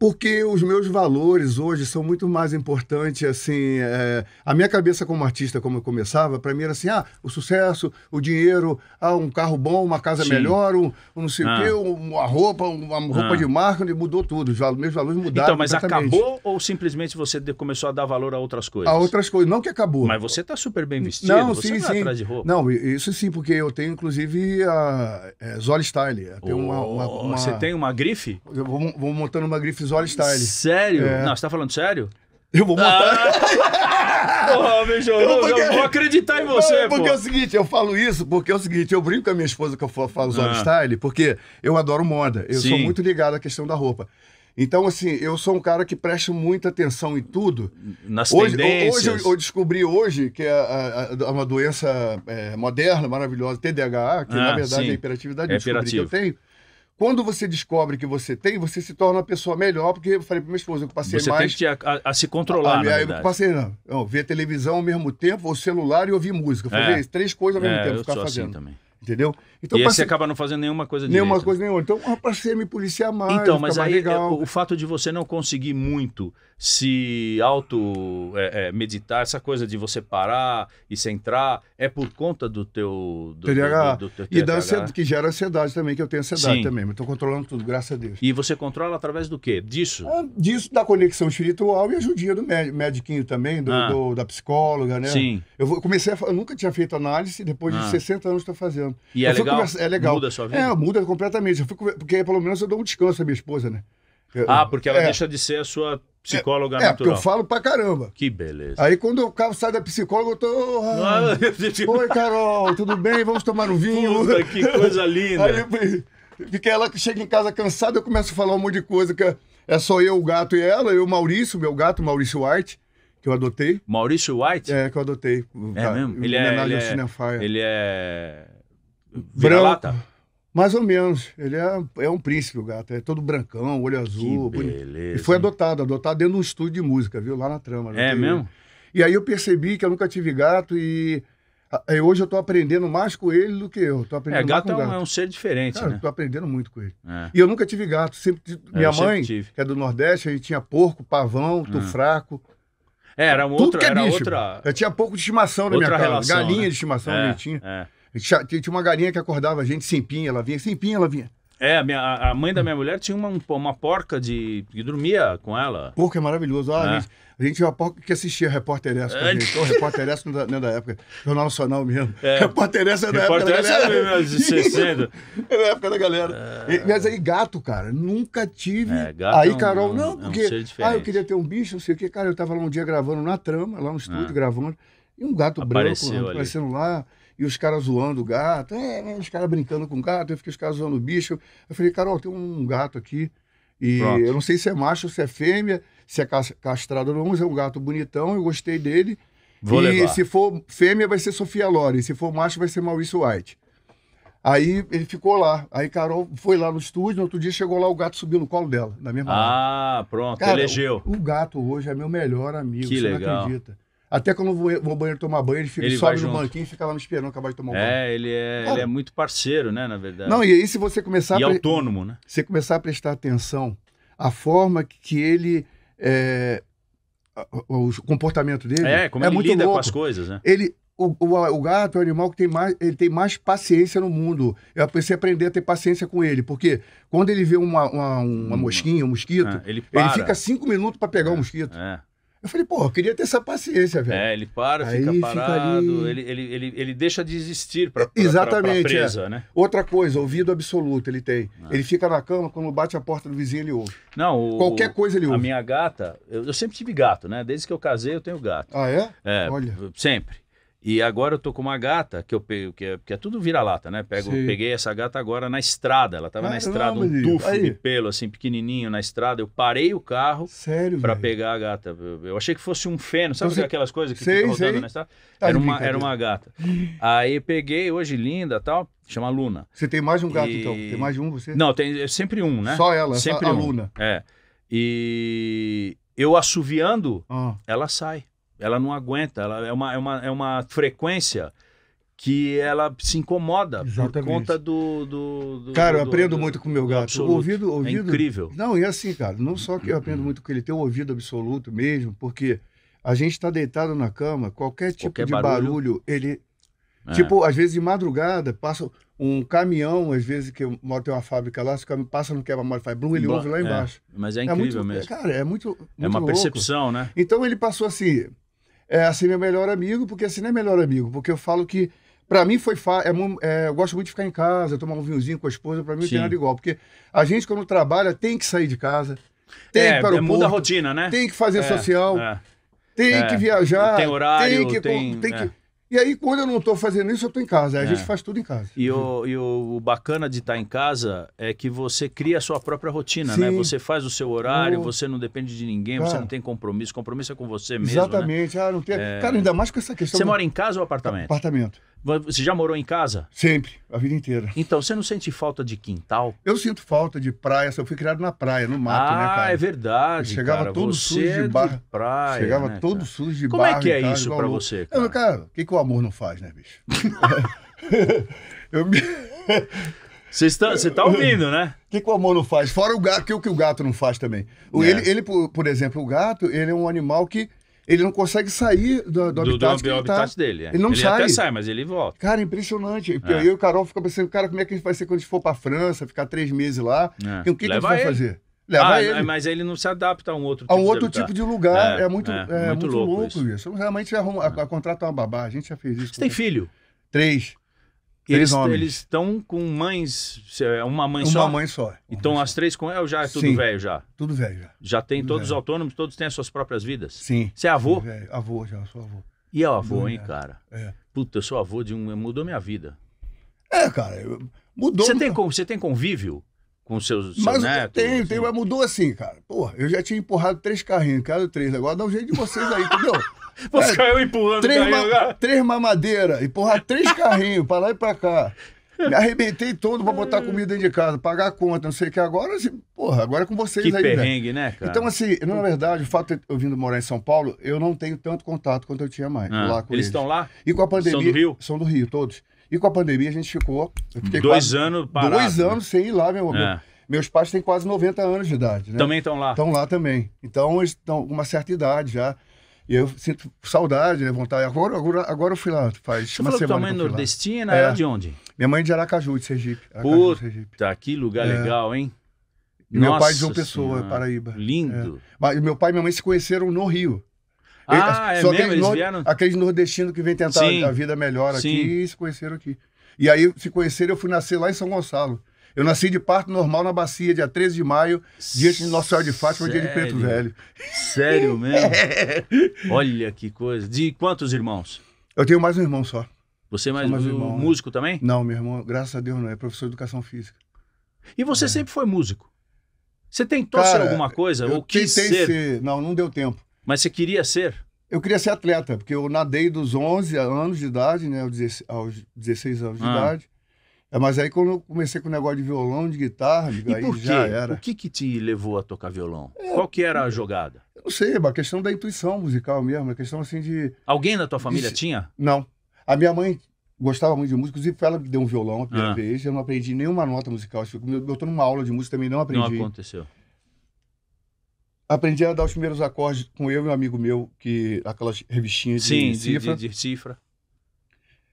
Speaker 2: porque os meus valores hoje são muito mais importantes, assim, é, a minha cabeça como artista, como eu começava, para mim era assim, ah, o sucesso, o dinheiro, ah, um carro bom, uma casa Sim. melhor, um, um, não sei ah. o quê, uma roupa, uma roupa ah. de marca, mudou tudo, os meus valores mudaram Então, mas acabou
Speaker 1: ou simplesmente você começou a dar valor a outras coisas? A
Speaker 2: outras coisas, não que acabou. Mas você está super bem vestido, não, você sim, não é sim. atrás de roupa. Não, isso sim, porque eu tenho inclusive a é, Zola Style, tem oh, uma, uma, oh, uma, Você tem uma grife? Vou, vou montando uma grife Games All Star. Sério? É. Não, você tá falando sério? Eu vou montar.
Speaker 1: Ah, porra, eu, eu, porque... eu, vou acreditar em você, não, é Porque pô. é o
Speaker 2: seguinte, eu falo isso porque é o seguinte, eu brinco com a minha esposa que eu falo sobre ah. style, tá porque eu adoro moda. Eu Sim. sou muito ligado à questão da roupa. Então, assim, eu sou um cara que presta muita atenção em tudo.
Speaker 1: Nas hoje, tendências. Hoje eu
Speaker 2: descobri hoje que é, a, a, uma doença é, moderna, maravilhosa, TDAH, que ah, na verdade é sim. é hiperatividade, é eu que eu tenho. Quando você descobre que você tem, você se torna uma pessoa melhor, porque eu falei para minha esposa, eu passei você mais... Você tem que a, a, a,
Speaker 1: se controlar, ah, a, a, Eu passei,
Speaker 2: não. Eu a televisão ao mesmo tempo, o celular e ouvir música. Fazer é. três coisas ao mesmo é, tempo, ficar assim fazendo. Assim também. Entendeu? Então, e aí você acaba não fazendo nenhuma coisa direito. Nenhuma né? coisa nenhuma. Então, ah, passei me policiar mais. Então, mas aí é, legal.
Speaker 1: o fato de você não conseguir muito se auto é, é, meditar, essa coisa de você parar e centrar, é por conta do teu do, TDAH. Do, do, do, teu E da ansiedade, que
Speaker 2: gera ansiedade também, que eu tenho ansiedade Sim. também, mas estou controlando
Speaker 1: tudo, graças a Deus. E você controla através do quê? Disso? Ah,
Speaker 2: disso, da conexão espiritual e ajudinha do médico também, do, ah. da psicóloga, né? Sim. Eu comecei a, eu nunca tinha feito análise, depois de 60 ah. anos estou fazendo. E é eu é legal legal. Conversa, é legal. Muda a sua vida? É, muda completamente. Eu fico, porque pelo menos eu dou um descanso à minha esposa, né? Eu, ah, porque ela é, deixa
Speaker 1: de ser a sua psicóloga é, natural. É, porque eu falo
Speaker 2: pra caramba. Que beleza. Aí quando o carro sai da psicóloga, eu tô... Ah, Oi, Carol, tudo bem? Vamos tomar um vinho? Puta, que coisa linda. Aí fica ela que chega em casa cansada, eu começo a falar um monte de coisa que é só eu, o gato e ela, eu, o Maurício, meu gato, Maurício White que eu adotei. Maurício White? É, que eu adotei. É mesmo? Ele é, é ele, é,
Speaker 1: ele é...
Speaker 2: Vira-lata? Mais ou menos. Ele é, é um príncipe, o gato. É todo brancão, olho azul. E foi adotado, adotado dentro de um estúdio de música, viu? Lá na trama. É mesmo? E aí eu percebi que eu nunca tive gato e é, hoje eu tô aprendendo mais com ele do que eu. Tô é, aprendendo é, gato, mais com é gato. é um ser diferente, Cara, né? Eu tô aprendendo muito com ele. É. E eu nunca tive gato. Sempre tive... Minha mãe, sempre que é do Nordeste, a gente tinha porco, pavão, tufraco. Ah. É, era, outra, Tudo que é era bicho. outra... Eu tinha pouco de estimação na minha casa. Relação, Galinha né? de estimação, é, tinha É. Tinha uma galinha que acordava a gente sem pinha, ela vinha, sem pinha, ela vinha.
Speaker 1: É, a, minha, a mãe da hum. minha mulher tinha uma, uma porca de. que dormia com ela.
Speaker 2: Porca é maravilhoso. Ah, é. A, gente, a gente tinha uma porca que assistia Repórter Essa com a é. gente. Então, Repórter Essa é não é da, época. Jornal Nacional mesmo. É. Repórter Essa é da Repórter época. Repórter Essa é de 60. é da época da galera. É. Mas aí, gato, cara, nunca tive. É, gato aí, é Carol, um, não, porque. Um ah, eu queria ter um bicho, não sei o quê. Cara, eu tava lá um dia gravando na trama, lá no estúdio, gravando. E um gato Apareceu branco ali. aparecendo lá e os caras zoando o gato, é, né, os caras brincando com o gato, eu fiquei os caras zoando o bicho. Eu falei, Carol, tem um gato aqui. E Pronto. eu não sei se é macho, se é fêmea, se é castrado ou não, mas é um gato bonitão, eu gostei dele. Vou e levar. se for fêmea, vai ser Sofia Loren, se for macho, vai ser Maurício White. Aí ele ficou lá. Aí Carol foi lá no estúdio, no outro dia chegou lá, o gato subiu no colo dela, na mesma Ah,
Speaker 1: hora. pronto, Cara, elegeu.
Speaker 2: O, o, gato hoje é meu melhor amigo, que você legal. não acredita. Até quando eu vou, vou ao banheiro tomar banho, ele, fica, ele sobe no junto. banquinho e fica lá me esperando acabar de tomar é, banho. É, ele
Speaker 1: é, ele é muito parceiro, né, na verdade. Não, e aí se você começar... E pre... autônomo,
Speaker 2: né? Se você começar a prestar atenção à forma que ele... É... O comportamento dele é, como é ele muito lida louco. com as coisas, né? Ele, o, o, o, gato é o animal que tem mais, ele tem mais paciência no mundo. Eu comecei a aprender a ter paciência com ele, porque quando ele vê uma, uma, uma hum. mosquinha, um mosquito, é, ele, ele, fica cinco minutos para pegar o é, um mosquito. É. é. Eu falei, pô, eu queria ter essa paciência, velho. É, ele para, Aí fica parado, fica ali... ele,
Speaker 1: ele, ele, ele deixa de existir para Exatamente. Pra, pra presa, é. né?
Speaker 2: Outra coisa, ouvido absoluto ele tem. Ah. Ele fica na cama, quando bate a porta do vizinho, ele ouve. Não,
Speaker 1: o, Qualquer coisa ele ouve. A minha gata, eu, eu, sempre tive gato, né? Desde que eu casei, eu tenho gato. Ah, é? É. Olha. Sempre. E agora eu tô com uma gata que eu pego, que é, que é tudo vira-lata, né? Pego, peguei essa gata agora na estrada. Ela tava na estrada, um tufo aí. de pelo, assim, pequenininho na estrada. Eu parei o carro para pegar a gata. Eu, achei que fosse um feno, sabe então, aquelas coisas que sei, fica rodando sei. na estrada?
Speaker 2: Tá era, uma, era uma
Speaker 1: gata. Aí peguei, hoje linda tal, chama Luna. Você tem mais de um gato, e... então? Tem mais de um você? Não, tem é sempre um, né? Só ela, sempre só a um. Luna. É. E eu assoviando, ah. ela sai. Ela não aguenta, ela é uma, é uma, é uma frequência que ela se incomoda Exatamente. por conta do. do, do cara, eu aprendo do, muito
Speaker 2: com o meu gato. O Ouvido, ouvido. É incrível. Não, e assim, cara, não só que eu aprendo muito com ele, tem o ouvido absoluto mesmo, porque a gente está deitado na cama, qualquer tipo qualquer de barulho, barulho ele. É. Tipo, às vezes de madrugada, passa um caminhão, às vezes que eu moro tem uma fábrica lá, se o caminhão passa no quebra-mola, faz brum, ele ouve lá é. embaixo. É, mas é, é incrível é muito, mesmo. Cara, é muito, é muito É uma louco. percepção, né? Então ele passou assim, é, assim, meu melhor amigo, porque assim não é melhor amigo, porque eu falo que para mim foi fácil. É, é, eu gosto muito de ficar em casa, tomar um vinhozinho com a esposa, para mim não tem nada igual. Porque a gente, quando trabalha, tem que sair de casa, tem é, que para o muda porto, a rotina,
Speaker 1: né? Tem que fazer é, social, é.
Speaker 2: tem é, que viajar, tem horário, tem que. Tem, tem que né? E aí, quando eu não estou fazendo isso, eu estou em casa. Aí é. a gente faz tudo em casa.
Speaker 1: E o, e o bacana de estar tá em casa é que você cria a sua própria rotina, né? Sim. né? Você faz o seu horário, oh. você não depende de ninguém, Cara, você não tem compromisso. Compromisso é com você mesmo. Né? Exatamente.
Speaker 2: Né? Ah, não tem... É... Cara, ainda mais com essa questão. Você do... mora
Speaker 1: em casa ou apartamento? Apartamento. Você
Speaker 2: já morou em casa? Sempre, a vida inteira. Então, você não sente falta de quintal? Eu sinto falta de praia, eu fui criado na praia, no mato, né, ah, né, cara? Ah, é verdade. Eu chegava cara, todo sujo de barro. É de praia, chegava né, todo cara? sujo de Como barro. Como é que é isso para você? Cara, eu, cara o que, que o amor não faz, né, bicho? eu me. Você está, você tá ouvindo, né? O que, que, o amor não faz? Fora o gato, que o que o gato não faz também. O, é. ele, ele, por, por exemplo, o gato, ele é um animal que ele não consegue sair do, do, do habitat, do, do habitat tá. dele. É. Ele não ele sai. Ele até sai, mas ele volta. Cara, é impressionante. É. Eu e o Carol ficam pensando, cara, como é que a gente vai ser quando a gente for para França, ficar três meses lá? É. o que, que a gente vai fazer? Leva ah, ele.
Speaker 1: Mas ele não se adapta a um outro tipo, a um outro de, tipo de lugar. É,
Speaker 2: é muito, é, é muito, muito, louco, isso. isso. Realmente, é arruma, a, a contrata uma babá. A gente já fez isso. Você tem filho? Três. Três eles
Speaker 1: estão com mães, é uma mãe uma só? Uma mãe então, só. Então mãe as três com ela já é tudo velho já? Tudo velho já. Já tem tudo todos autônomos, todos têm as suas próprias vidas? Sim. Você é avô?
Speaker 2: Sim, avô já, sou avô.
Speaker 1: E é avô, hein, é. cara? É. Puta, eu sou avô de um... Mudou
Speaker 2: minha vida. É, cara, mudou. Você tem, você tem convívio?
Speaker 1: com seus, Mas netos?
Speaker 2: Tem, assim. tem, mas mudou assim, cara. Porra, eu já tinha empurrado três carrinhos, cada três. Agora dá um jeito de vocês aí, entendeu? Você é, caiu empurrando três, ma três mamadeiras, empurrar três carrinhos pra lá e pra cá. Me arrebentei todo pra botar comida dentro de casa, pagar a conta, não sei o que. Agora, assim, porra, agora é com vocês que aí. Né? perrengue, né? né, cara? Então, assim, na verdade, o fato de eu vindo morar em São Paulo, eu não tenho tanto contato quanto eu tinha mais ah, lá com eles. Eles estão lá? E com a pandemia... São do Rio? São do Rio, todos. E com a pandemia a gente ficou. dois anos parado. Dois né? anos sem ir lá, meu amigo. É. Meus pais têm quase 90 anos de idade, né? Também estão lá. Estão lá também. Então, eles estão com uma certa idade já. E eu sinto saudade, né? Vontade. Agora, agora, agora eu fui lá, faz Você uma falou semana. Tua mãe nordestina, é. de onde? Minha mãe é de Aracaju, de Sergipe. Aracaju, Puta,
Speaker 1: Sergipe. que lugar é. legal, hein?
Speaker 2: Meu pai é de João Pessoa, senhora. Paraíba. Lindo. É. Mas meu pai e minha mãe se conheceram no Rio. Ah, é mesmo? Eles vieram... Aqueles nordestinos que vêm tentar Sim. a vida melhor aqui Sim. e se conheceram aqui. E aí se conheceram, eu fui nascer lá em São Gonçalo. Eu nasci de parto normal na bacia, dia 13 de maio, dia de Nossa Senhora de Fátima, Sério? dia de Preto Velho. Sério mesmo? É.
Speaker 1: Olha que coisa. De quantos irmãos?
Speaker 2: Eu tenho mais um irmão só.
Speaker 1: Você é mais, mais um irmão, é.
Speaker 2: músico né? também? Não, meu irmão, graças a Deus, não. É professor de educação física. E você é. sempre foi músico? Você tentou Cara, ser alguma coisa? Eu ou quis ser? ser? Não, não deu tempo. Mas você queria ser? Eu queria ser atleta, porque eu nadei dos 11 anos de idade, né, aos 16 anos de ah. idade. É, mas aí quando eu comecei com o negócio de violão, de guitarra, e aí já era. O
Speaker 1: que que te levou a tocar violão? É, Qual que era a jogada? Eu não
Speaker 2: sei, é uma questão da intuição musical mesmo, a questão assim de... Alguém da tua família de... tinha? Não. A minha mãe gostava muito de música, inclusive ela me deu um violão a primeira ah. vez, eu não aprendi nenhuma nota musical. Eu estou numa aula de música também, não aprendi. Não aconteceu. Aprendi a dar os primeiros acordes com eu e um amigo meu, que aquelas revistinhas de, Sim, cifra. De, de, de cifra.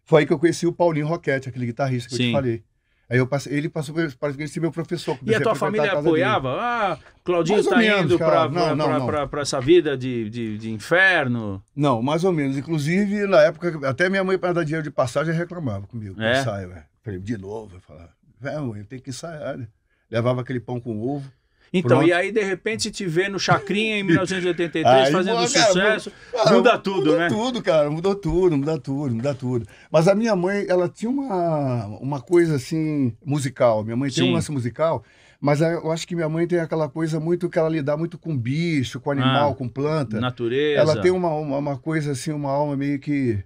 Speaker 2: Foi aí que eu conheci o Paulinho Roquete, aquele guitarrista que Sim. eu te falei. Aí eu passei, ele passou para ser meu professor. E a tua a família a apoiava? Dele. Ah, Claudinho está indo para
Speaker 1: essa vida de, de, de,
Speaker 2: inferno. Não, mais ou menos. Inclusive, na época, até minha mãe, para dar dinheiro de passagem, reclamava comigo. É? Ensaio, de novo. Eu falava, velho, eu tenho que ensaiar. Né? Levava aquele pão com ovo. Então, Pronto. e
Speaker 1: aí, de repente, se te vê no Chacrinha em 1983 aí, fazendo cara, sucesso, cara, muda
Speaker 2: tudo, mudou né? Mudou tudo, cara, mudou tudo, muda tudo, muda tudo. Mas a minha mãe, ela tinha uma, uma coisa assim, musical. Minha mãe tinha tem um lance musical, mas eu acho que minha mãe tem aquela coisa muito que ela lidar muito com bicho, com animal, ah, com planta.
Speaker 1: Natureza. Ela tem
Speaker 2: uma, uma, uma coisa assim, uma alma meio que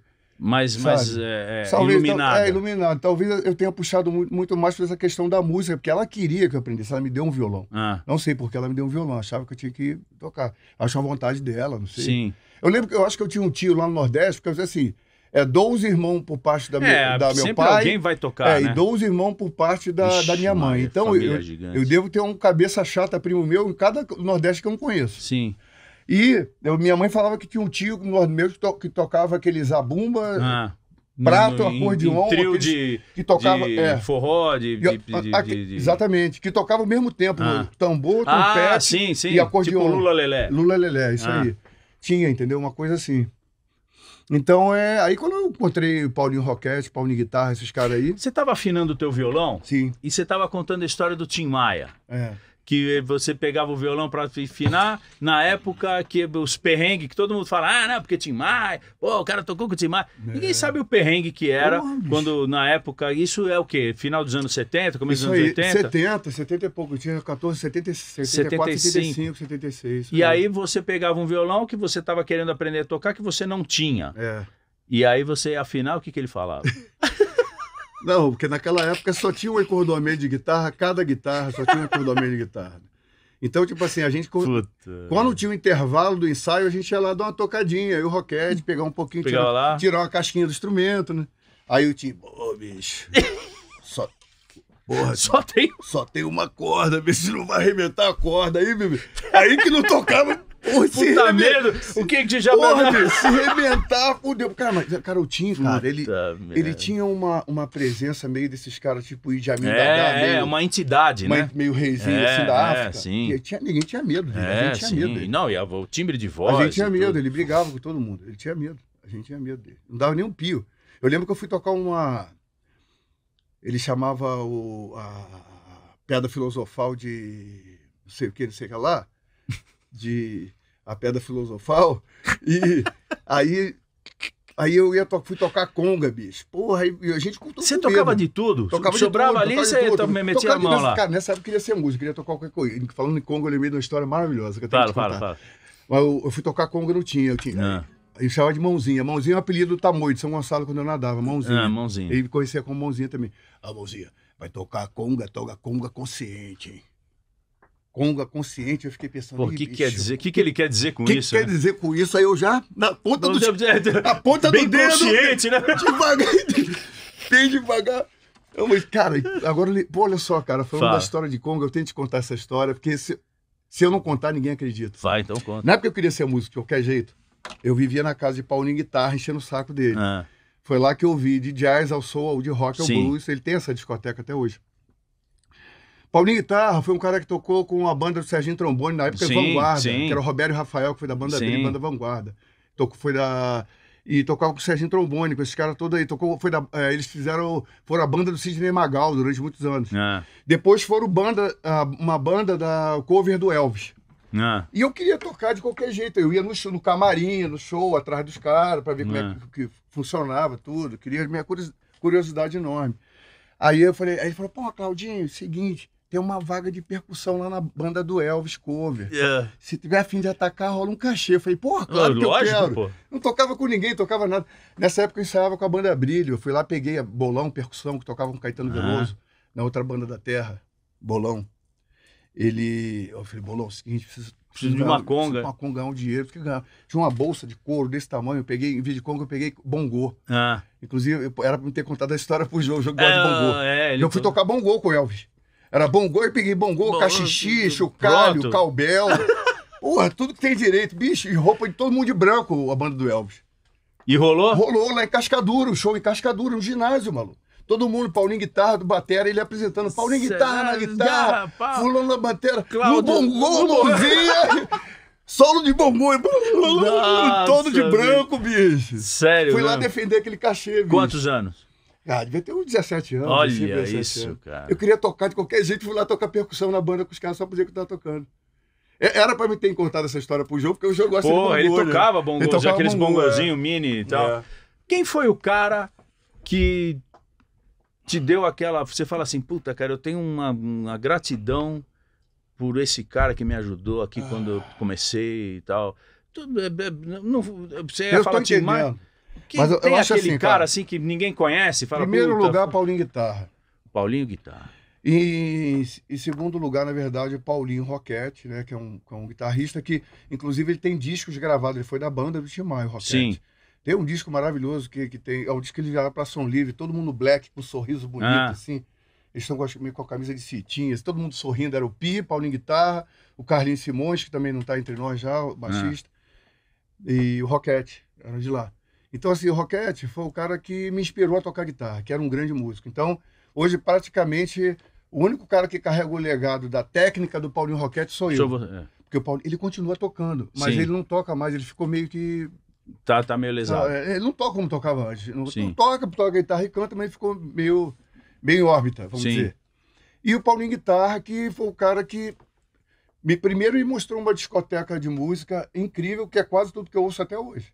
Speaker 1: mais, mais é, é, Talvez, iluminada.
Speaker 2: É, iluminada. Talvez eu tenha puxado muito, mais para essa questão da música, porque ela queria que eu aprendesse, ela me deu um violão. Ah. Não sei porque ela me deu um violão, achava que eu tinha que tocar. Acho a vontade dela, não sei. Sim. Eu lembro que eu acho que eu tinha um tio lá no Nordeste, porque eu dizia assim, é 12 irmãos por parte da, é, meu, da meu pai. alguém vai tocar, é, né? e 12 irmãos por parte da, Ixi, da minha mãe. Então, eu, eu, devo ter um cabeça chata, primo meu, em cada Nordeste que eu não conheço. Sim. E eu, minha mãe falava que tinha um tio meu que, to, que tocava aquele zabumba, ah, prato, acordeon, trio de, que tocava de é, forró,
Speaker 1: de, de, de, a, de,
Speaker 2: Exatamente, que tocava ao mesmo tempo, ah. tambor, ah, trompete ah, sim, sim. e acordeon. Tipo Lula Lelé. Lula Lelé, isso ah. aí. Tinha, entendeu? Uma coisa assim. Então, é aí quando eu encontrei o Paulinho Roquete, Paulinho Guitarra, esses caras aí... Você estava afinando o teu violão? Sim. E você estava contando a história do Tim Maia. É
Speaker 1: que você pegava o violão para afinar, na época que os perrengues, que todo mundo fala, ah, não, porque Tim Maia, pô, o cara tocou com o Tim Maia. É. Ninguém sabe o perrengue que era Como, quando, na época, isso é o quê? Final dos anos 70, começo dos anos 80?
Speaker 2: 70, 70 e pouco, tinha 14, 70, 74, 75, 75 76. E é.
Speaker 1: aí você pegava um violão que você estava querendo aprender a tocar, que você não tinha. É. E aí você, ia afinar, o que, que ele falava?
Speaker 2: Não, porque naquela época só tinha um acordoamento de guitarra, cada guitarra só tinha um acordoamento de guitarra. Então, tipo assim, a gente. quando Quando tinha o um intervalo do ensaio, a gente ia lá dar uma tocadinha, aí o Roquete, pegar um pouquinho, tirar, lá. tirar uma casquinha do instrumento, né? Aí o time, ô, bicho, só. Porra, só tem. Só tem uma corda, bicho, não vai arrebentar a corda aí, bebê. Aí que não tocava. Porra, Puta reme... medo. O que que
Speaker 1: te chama? Porra, se
Speaker 2: rebentar, fudeu. Cara, mas cara, o Tim, cara, Puta ele, ele tinha uma, uma presença meio desses caras, tipo Idjamin é, É, uma
Speaker 1: entidade, né? Meio reizinho é, assim da é, África. Sim. E tinha, ninguém tinha medo dele. É, a gente tinha medo dele. Não, e a, o timbre de voz. A gente tinha medo, tudo.
Speaker 2: ele brigava com todo mundo. Ele tinha medo. A gente tinha medo dele. Não dava nem um pio. Eu lembro que eu fui tocar uma. Ele chamava o, a Pedra Filosofal de não sei o que, não sei o que lá de A Pedra Filosofal. E aí Aí eu ia to fui tocar conga, bicho. Porra, e a gente curtou Você tocava mesmo. de tudo? Tocava Sobrava ali, você to metia tocava a mão lá. Cara, nessa época eu queria ser músico, queria tocar qualquer coisa. Falando em conga, eu lembrei de uma história maravilhosa que eu tenho fala, que te Fala, fala. Mas eu, eu, fui tocar conga, não tinha. Eu tinha. Ah. chamava de Mãozinha. Mãozinha é o apelido do Tamoio, de São Gonçalo, quando eu nadava. Mãozinha. Ah, Mãozinha. Ele conhecia como Mãozinha também. Ah, Mãozinha, vai tocar conga, toca conga consciente, hein? conga consciente, eu fiquei pensando. O que quer dizer? O que, que ele quer dizer com que isso? O que né? quer dizer com isso? Aí eu já, na ponta do. A ponta do dedo. consciente, né? Devagar, bem devagar. Eu, mas, cara, agora, pô, olha só, cara, falando Fala. da história de Conga, eu tenho que contar essa história, porque se, se eu não contar, ninguém acredita.
Speaker 1: Vai, então conta. Não
Speaker 2: é porque eu queria ser músico de qualquer jeito. Eu vivia na casa de Paulinho Guitarra, enchendo o saco dele. Ah. Foi lá que eu vi de jazz ao soul, de rock ao Sim. blues. Ele tem essa discoteca até hoje. Paulinho Guitarra foi um cara que tocou com a banda do Serginho Trombone na época sim, Vanguarda, sim. que era o Roberto Rafael, que foi da banda sim. dele, banda Vanguarda. Tocou, foi da. E tocava com o Serginho Trombone, com esses caras todos aí. Tocou, foi da, é, eles fizeram. Foram a banda do Sidney Magal durante muitos anos. Ah. Depois foram banda, uma banda da cover do Elvis. Ah. E eu queria tocar de qualquer jeito. Eu ia no, no camarim, no show, atrás dos caras, para ver como é ah. que, que funcionava tudo. Queria minha curiosidade enorme. Aí eu falei, aí ele falou, pô, Claudinho, é seguinte, tem uma vaga de percussão lá na banda do Elvis Cover. Yeah. É. Se tiver afim de atacar, rola um cachê. Eu falei, porra, claro Lógico, ah, eu quero. Pô. Não tocava com ninguém, tocava nada. Nessa época eu ensaiava com a banda Brilho. Eu fui lá, peguei a Bolão, percussão, que tocava com Caetano ah. Veloso, na outra banda da Terra, Bolão. Ele. Eu falei, Bolão, é o seguinte, preciso. Preciso de uma ganhar, conga. Uma conga, um dinheiro. Que ganhar. Tinha uma bolsa de couro desse tamanho. Eu peguei, em vez de conga, eu peguei bongô. Ah. Inclusive, eu, era pra me ter contado a história pro jogo. O jogo é, de bongô. É, eu fui tocar bongô com o Elvis. Era bongô, eu peguei bongô, cachixi, chocalho, calbel. Porra, tudo que tem direito, bicho. E roupa de todo mundo de branco, a banda do Elvis. E rolou? Rolou lá em Cascadura, o um show em Cascadura, no um ginásio, maluco. Todo mundo, Paulinho Guitarra do Batera, ele apresentando Paulinho Cê Guitarra na é, guitarra, garra, fulano na batera, Claudio, no bongô, mãozinha, solo de bongô, todo de branco, bicho. Sério? Fui lá defender aquele cachê, bicho. Quantos anos? Ah, devia ter uns 17 anos. Olha 17 assim, isso, anos. cara. Eu queria tocar de qualquer jeito, fui lá tocar percussão na banda com os caras só pra dizer que eu tava tocando. É, era pra me ter contado essa história pro jogo, porque o jogo gosta Pô, de Pô, ele né? tocava bongo, ele tocava aqueles bongô, é. mini e tal. É. Quem foi o cara que
Speaker 1: te deu aquela... Você fala assim, puta, cara, eu tenho uma, uma gratidão por esse cara que me ajudou aqui ah. quando eu comecei e tal. É, é, não, não, você ia eu falar assim, mas... Quem Mas eu, tem eu acho aquele assim, cara, cara, assim que ninguém conhece? Fala, primeiro lugar,
Speaker 2: Paulinho Guitarra. Paulinho Guitarra. E em segundo lugar, na verdade, é Paulinho Roquete, né? Que é um, que é um guitarrista que, inclusive, ele tem discos gravados. Ele foi da banda do Tim Maio, Roquete. Sim. Tem um disco maravilhoso que, que tem. É o disco que eles para pra São Livre, todo mundo black, com um sorriso bonito, ah. assim. Eles estão com a camisa de citinhas, todo mundo sorrindo. Era o Pi, Paulinho Guitarra, o Carlinhos Simões, que também não está entre nós já, o ah. baixista, ah. e o Roquete, era de lá. Então, assim, o Roquete foi o cara que me inspirou a tocar guitarra, que era um grande músico. Então, hoje, praticamente, o único cara que carrega o legado da técnica do Paulinho Roquete sou eu. É. Porque o Paulinho, ele continua tocando, mas Sim. ele não toca mais, ele ficou meio que
Speaker 1: Tá, tá meio lesado. Não, tá, é,
Speaker 2: ele não toca como tocava antes. Não, não toca, toca guitarra e canta, mas ficou meio, meio em órbita, vamos Sim. dizer. E o Paulinho Guitarra, que foi o cara que me primeiro me mostrou uma discoteca de música incrível, que é quase tudo que eu ouço até hoje.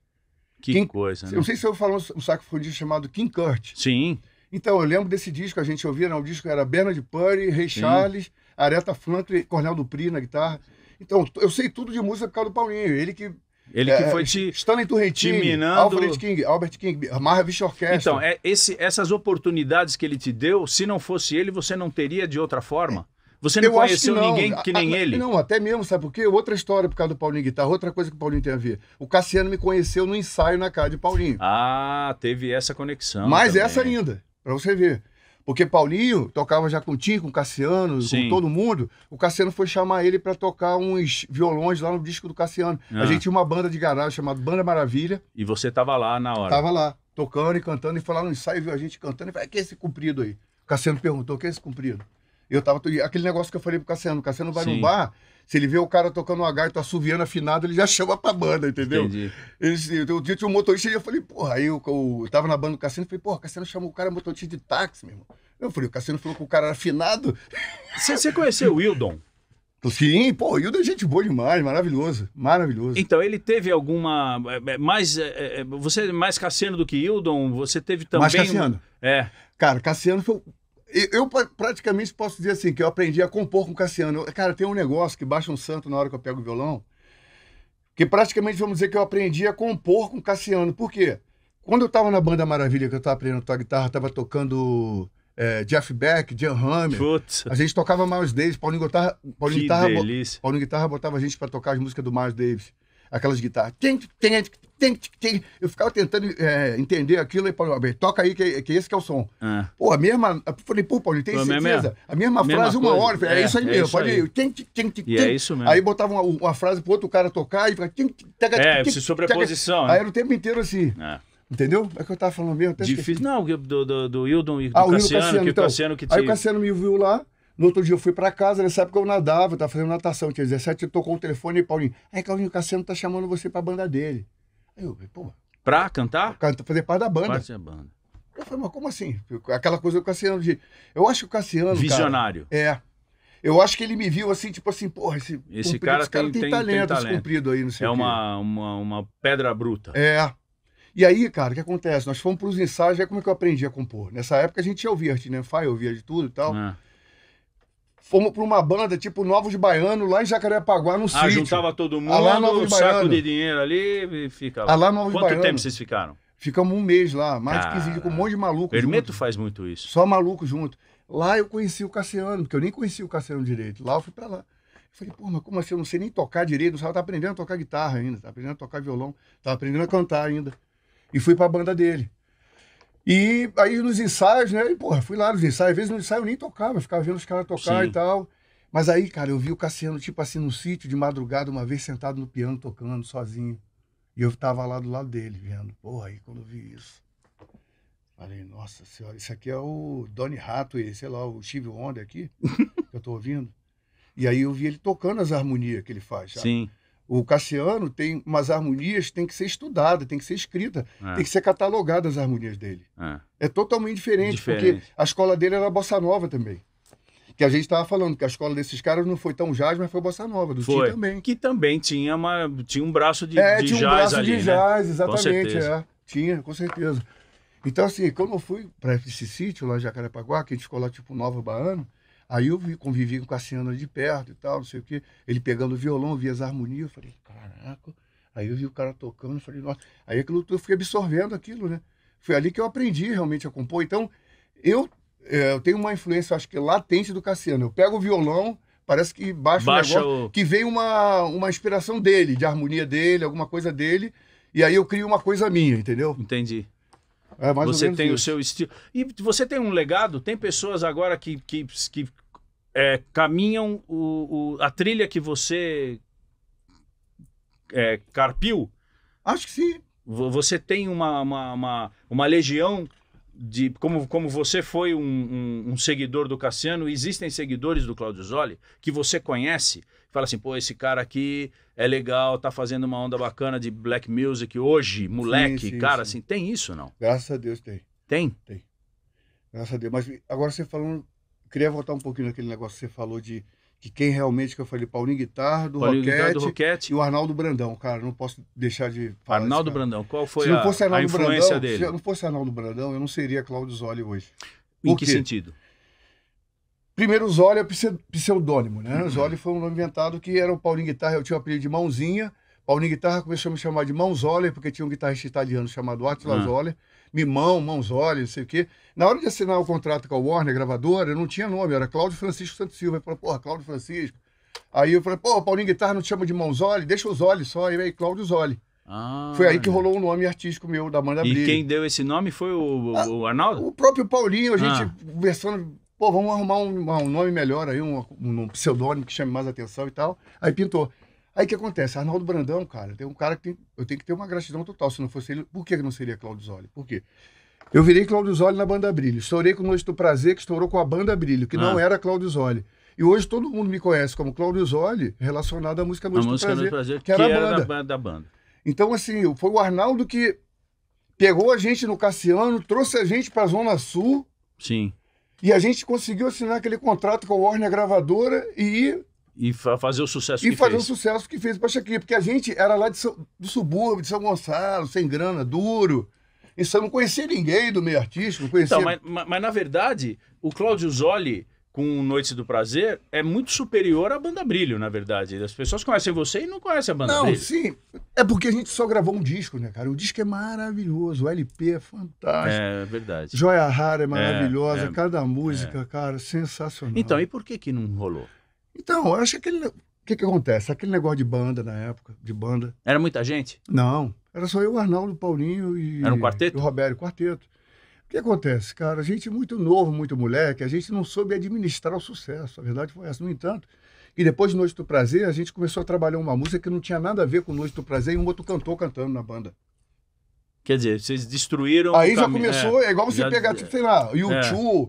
Speaker 2: Que
Speaker 1: King, coisa, né? Eu não sei
Speaker 2: se eu falo um saxofonista chamado Kim Kurt. Sim. Então, eu lembro desse disco, a gente ouvia, não, né? o disco era Bernard Purdy, Ray Charles, Aretha Franklin, Cornel Dupri na guitarra. Então, eu sei tudo de música por causa do Paulinho. Ele que ele que é, foi é, te. Stanley Turrentini, te minando... Alfred King, Albert King, Marvis Orquestra. Então,
Speaker 1: é, esse, essas oportunidades que ele te deu, se não fosse ele, você não teria de outra forma. Você não eu conheceu que não. ninguém que nem a, ele? Não,
Speaker 2: até mesmo, sabe por quê? Outra história por causa do Paulinho Guitarra, outra coisa que o Paulinho tem a ver. O Cassiano me conheceu no ensaio na casa de Paulinho. Ah, teve essa conexão. Mais também. essa ainda, para você ver. Porque Paulinho tocava já com o Tim, com o Cassiano, Sim. com todo mundo. O Cassiano foi chamar ele para tocar uns violões lá no disco do Cassiano. Ah. A gente tinha uma banda de garagem chamada Banda Maravilha.
Speaker 1: E você tava lá na hora? Tava
Speaker 2: lá, tocando e cantando. E foi lá no ensaio, viu a gente cantando. E falei, ah, que é esse comprido aí? O Cassiano perguntou, que é esse comprido? Eu tava. Aquele negócio que eu falei pro Cassiano, o Cassiano vai Sim. bar. Se ele vê o cara tocando uma gaita, assoviando afinado, ele já chama pra banda, entendeu? Entendi. Ele, um dia tinha um motorista e eu falei, porra, aí eu, eu, eu tava na banda do Cassiano e falei, porra, Cassiano chamou o cara motorista de táxi, meu irmão. Eu falei, o Cassiano falou que o cara era afinado. Você conheceu o Wildon? Sim, pô, o Wildon é gente boa demais, maravilhoso, maravilhoso.
Speaker 1: Então, ele teve alguma. É, é, mais, é, você é mais Cassiano do que Wildon? Você teve também. Mais Cassiano. É.
Speaker 2: Cara, Cassiano foi eu praticamente posso dizer assim, que eu aprendi a compor com o Cassiano. Cara, tem um negócio que baixa um santo na hora que eu pego o violão, que praticamente vamos dizer que eu aprendi a compor com o Cassiano. Por quê? Quando eu estava na Banda Maravilha, que eu estava aprendendo a tocar guitarra, estava tocando é, Jeff Beck, Jan Hammer. Putz. A gente tocava Miles Davis, Paulinho Guitarra, Paulinho que Guitarra, delícia. Paulinho Guitarra botava a gente para tocar as músicas do Miles Davis aquelas guitarras. Eu ficava tentando é, entender aquilo e Paulo toca aí, que, que esse que é o som. É. Pô, a mesma. Eu falei, pô, Paulinho, tem é certeza? A mesma, a mesma frase, uma hora. Falei, é, é, isso aí é mesmo. pode aí. Ir. é isso mesmo. Aí botava uma, uma frase pro outro cara tocar e ficava. é, se sobreposição. Né? Aí era o tempo inteiro assim. É. Entendeu? É o que eu tava falando mesmo. Difícil. Não, do, do, Hildon e do ah, Cassiano, que então. Cassiano que Aí o Cassiano me viu lá. No outro dia eu fui para casa, nessa época eu nadava, eu tava fazendo natação, tinha 17, eu tocou o telefone e Paulinho, aí Paulinho o Cassiano tá chamando você pra banda dele. Aí eu, pô. Pra cantar? Pra fazer parte da banda. Parte da banda. Eu falei, mas como assim? Aquela coisa do Cassiano de. Eu acho que o Cassiano. Visionário. Cara, é. Eu acho que ele me viu assim, tipo assim, porra, esse, esse cara, esse cara tem, tem, talento, tem aí, não sei é o quê. É
Speaker 1: uma, uma, uma pedra bruta.
Speaker 2: É. E aí, cara, o que acontece? Nós fomos para os ensaios, é como é que eu aprendi a compor. Nessa época a gente ouvia Artin né? Fire, ouvia de tudo e tal. Ah fomos pra uma banda tipo Novos Baianos, lá em Jacarepaguá, no ah, sítio. Ah, juntava todo ah, mundo, Alá, Novos saco Baiano. de
Speaker 1: dinheiro ali e ficava. lá. Alá, ah, Novos Quanto tempo vocês ficaram?
Speaker 2: Ficamos um mês lá, mais ah, de 15 dias, com um monte de maluco Hermeto faz muito isso. Só maluco junto. Lá eu conheci o Cassiano, porque eu nem conhecia o Cassiano direito. Lá eu fui pra lá. falei, pô, mas como assim? Eu não sei nem tocar direito. Eu tava aprendendo a tocar guitarra ainda, tava aprendendo a tocar violão, tava aprendendo a cantar ainda. E fui pra banda dele. E aí nos ensaios, né? E, porra, fui lá nos ensaios. Às vezes no ensaio eu nem tocava, eu ficava vendo os caras tocar Sim. e tal. Mas aí, cara, eu vi o Cassiano, tipo assim, no sítio, de madrugada, uma vez sentado no piano, tocando sozinho. E eu tava lá do lado dele, vendo. Porra, aí quando eu vi isso. Falei, nossa senhora, isso aqui é o Donny Rato, sei lá, o Steve Wonder aqui, que eu tô ouvindo. E aí eu vi ele tocando as harmonias que ele faz, sabe? Sim. O Cassiano tem umas harmonias que tem que ser estudada, tem que ser escrita, é. tem que ser catalogada as harmonias dele. É, é totalmente diferente, diferente, porque a escola dele era bossa nova também. Que a gente estava falando que a escola desses caras não foi tão jazz, mas foi bossa nova, do foi. também.
Speaker 1: Que também tinha, uma, tinha um braço de, é, de tinha um jazz braço ali, de né? jazz, né? exatamente. É.
Speaker 2: Tinha, com certeza. Então, assim, quando eu fui para esse sítio lá em Jacarepaguá, que a gente ficou lá tipo Nova Baano, Aí eu convivi com o Cassiano de perto e tal, não sei o quê. Ele pegando o violão, vi as harmonias, eu falei, caraca. Aí eu vi o cara tocando, eu falei, nossa. Aí aquilo, eu fui absorvendo aquilo, né? Foi ali que eu aprendi realmente a compor. Então, eu, é, eu tenho uma influência, acho que latente do Cassiano. Eu pego o violão, parece que baixo baixa, o negócio, o... que vem uma, uma inspiração dele, de harmonia dele, alguma coisa dele, e aí eu crio uma coisa minha, entendeu? Entendi. É, mais você tem isso. o seu estilo. E você tem
Speaker 1: um legado, tem pessoas agora que, que, que é, caminham o, o, a trilha que você é, carpiu. Acho que sim. Você tem uma, uma, uma, uma legião de como, como você foi um, um, um, seguidor do Cassiano, existem seguidores do Claudio Zoli que você conhece, fala assim, pô, esse cara aqui é legal, tá fazendo uma onda bacana de black music hoje, moleque, sim, sim, cara, sim. assim, tem isso não?
Speaker 2: Graças a Deus tem. Tem? Tem. Graças a Deus. Mas agora você falando, queria voltar um pouquinho naquele negócio que você falou de que quem realmente que eu falei, Paulinho Guitar, do Paulinho Roquete, Guitar, do Roquete e o Arnaldo Brandão, cara, não posso deixar de falar Arnaldo isso, Brandão, qual foi a, a, influência Brandão, dele? Se não fosse Arnaldo Brandão, eu não seria Cláudio Zoli hoje. Por em que quê? sentido? Primeiro, Zoli é pseudônimo, né? Uhum. Zoli foi um nome inventado que era o Paulinho Guitarra, eu tinha o apelido de Mãozinha, Paulinho Guitarra começou a me chamar de Zoli porque tinha um guitarrista italiano chamado Attila uhum. Ah. Zoli, mimão, mãos olhos, não sei o quê. Na hora de assinar o contrato com a Warner, gravadora, eu não tinha nome, era Cláudio Francisco Santos Silva. Eu falei, porra, Cláudio Francisco. Aí eu falei, pô, Paulinho Guitarra não te chama de mãos olhos, deixa os olhos só, e aí Cláudio Zoli. Ah, foi aí que rolou o um nome artístico meu da banda Briga. E quem
Speaker 1: deu esse nome foi o, o ah, Arnaldo? O
Speaker 2: próprio Paulinho, a ah. gente ah. conversando, pô, vamos arrumar um, um nome melhor aí, um, um, pseudônimo que chame mais atenção e tal. Aí pintou. Aí o que acontece? Arnaldo Brandão, cara, tem um cara que tem, eu tenho que ter uma gratidão total. Se não fosse ele, por que não seria Claudio Zoli? Por quê? Eu virei Claudio Zoli na Banda Brilho. Estourei com o Noite do Prazer, que estourou com a Banda Brilho, que ah. não era Claudio Zoli. E hoje todo mundo me conhece como Claudio Zoli, relacionado à música Noite, a do, música Prazer, do Prazer, que era, que era a
Speaker 1: banda. da banda.
Speaker 2: Então, assim, foi o Arnaldo que pegou a gente no Cassiano, trouxe a gente para a Zona Sul. Sim. E a gente conseguiu assinar aquele contrato com a Warner Gravadora e e fazer o sucesso e que fez. E fazer o sucesso que fez para Shakira, porque a gente era lá de, do subúrbio, de São Gonçalo, sem grana, duro. E eu não conhecia ninguém do meio artístico, conhecia... Então, mas,
Speaker 1: mas, mas, na verdade, o Cláudio Zoli, com Noites do Prazer, é muito superior à Banda Brilho, na verdade. As pessoas conhecem você e não conhecem a Banda não, Brilho. Não,
Speaker 2: sim. É porque a gente só gravou um disco, né, cara? O disco é maravilhoso, o LP é fantástico.
Speaker 1: É, verdade. Joia
Speaker 2: Rara é, é maravilhosa, é, é, cada música, é. cara, sensacional. Então, e
Speaker 1: por que que não rolou?
Speaker 2: Então, eu acho que aquele. O que, que acontece? Aquele negócio de banda na época, de banda. Era muita gente? Não. Era só eu, o Arnaldo, o Paulinho e. Era um quarteto? E o Roberto, quarteto. O que acontece, cara? A gente muito novo, muito moleque, a gente não soube administrar o sucesso. A verdade foi essa. No entanto, e depois de Noite do Prazer, a gente começou a trabalhar uma música que não tinha nada a ver com Noite do Prazer e um outro cantor cantando na banda.
Speaker 1: Quer dizer, vocês destruíram. Aí já começou, é, é igual você já, pegar, tipo, sei lá, YouTube.
Speaker 2: É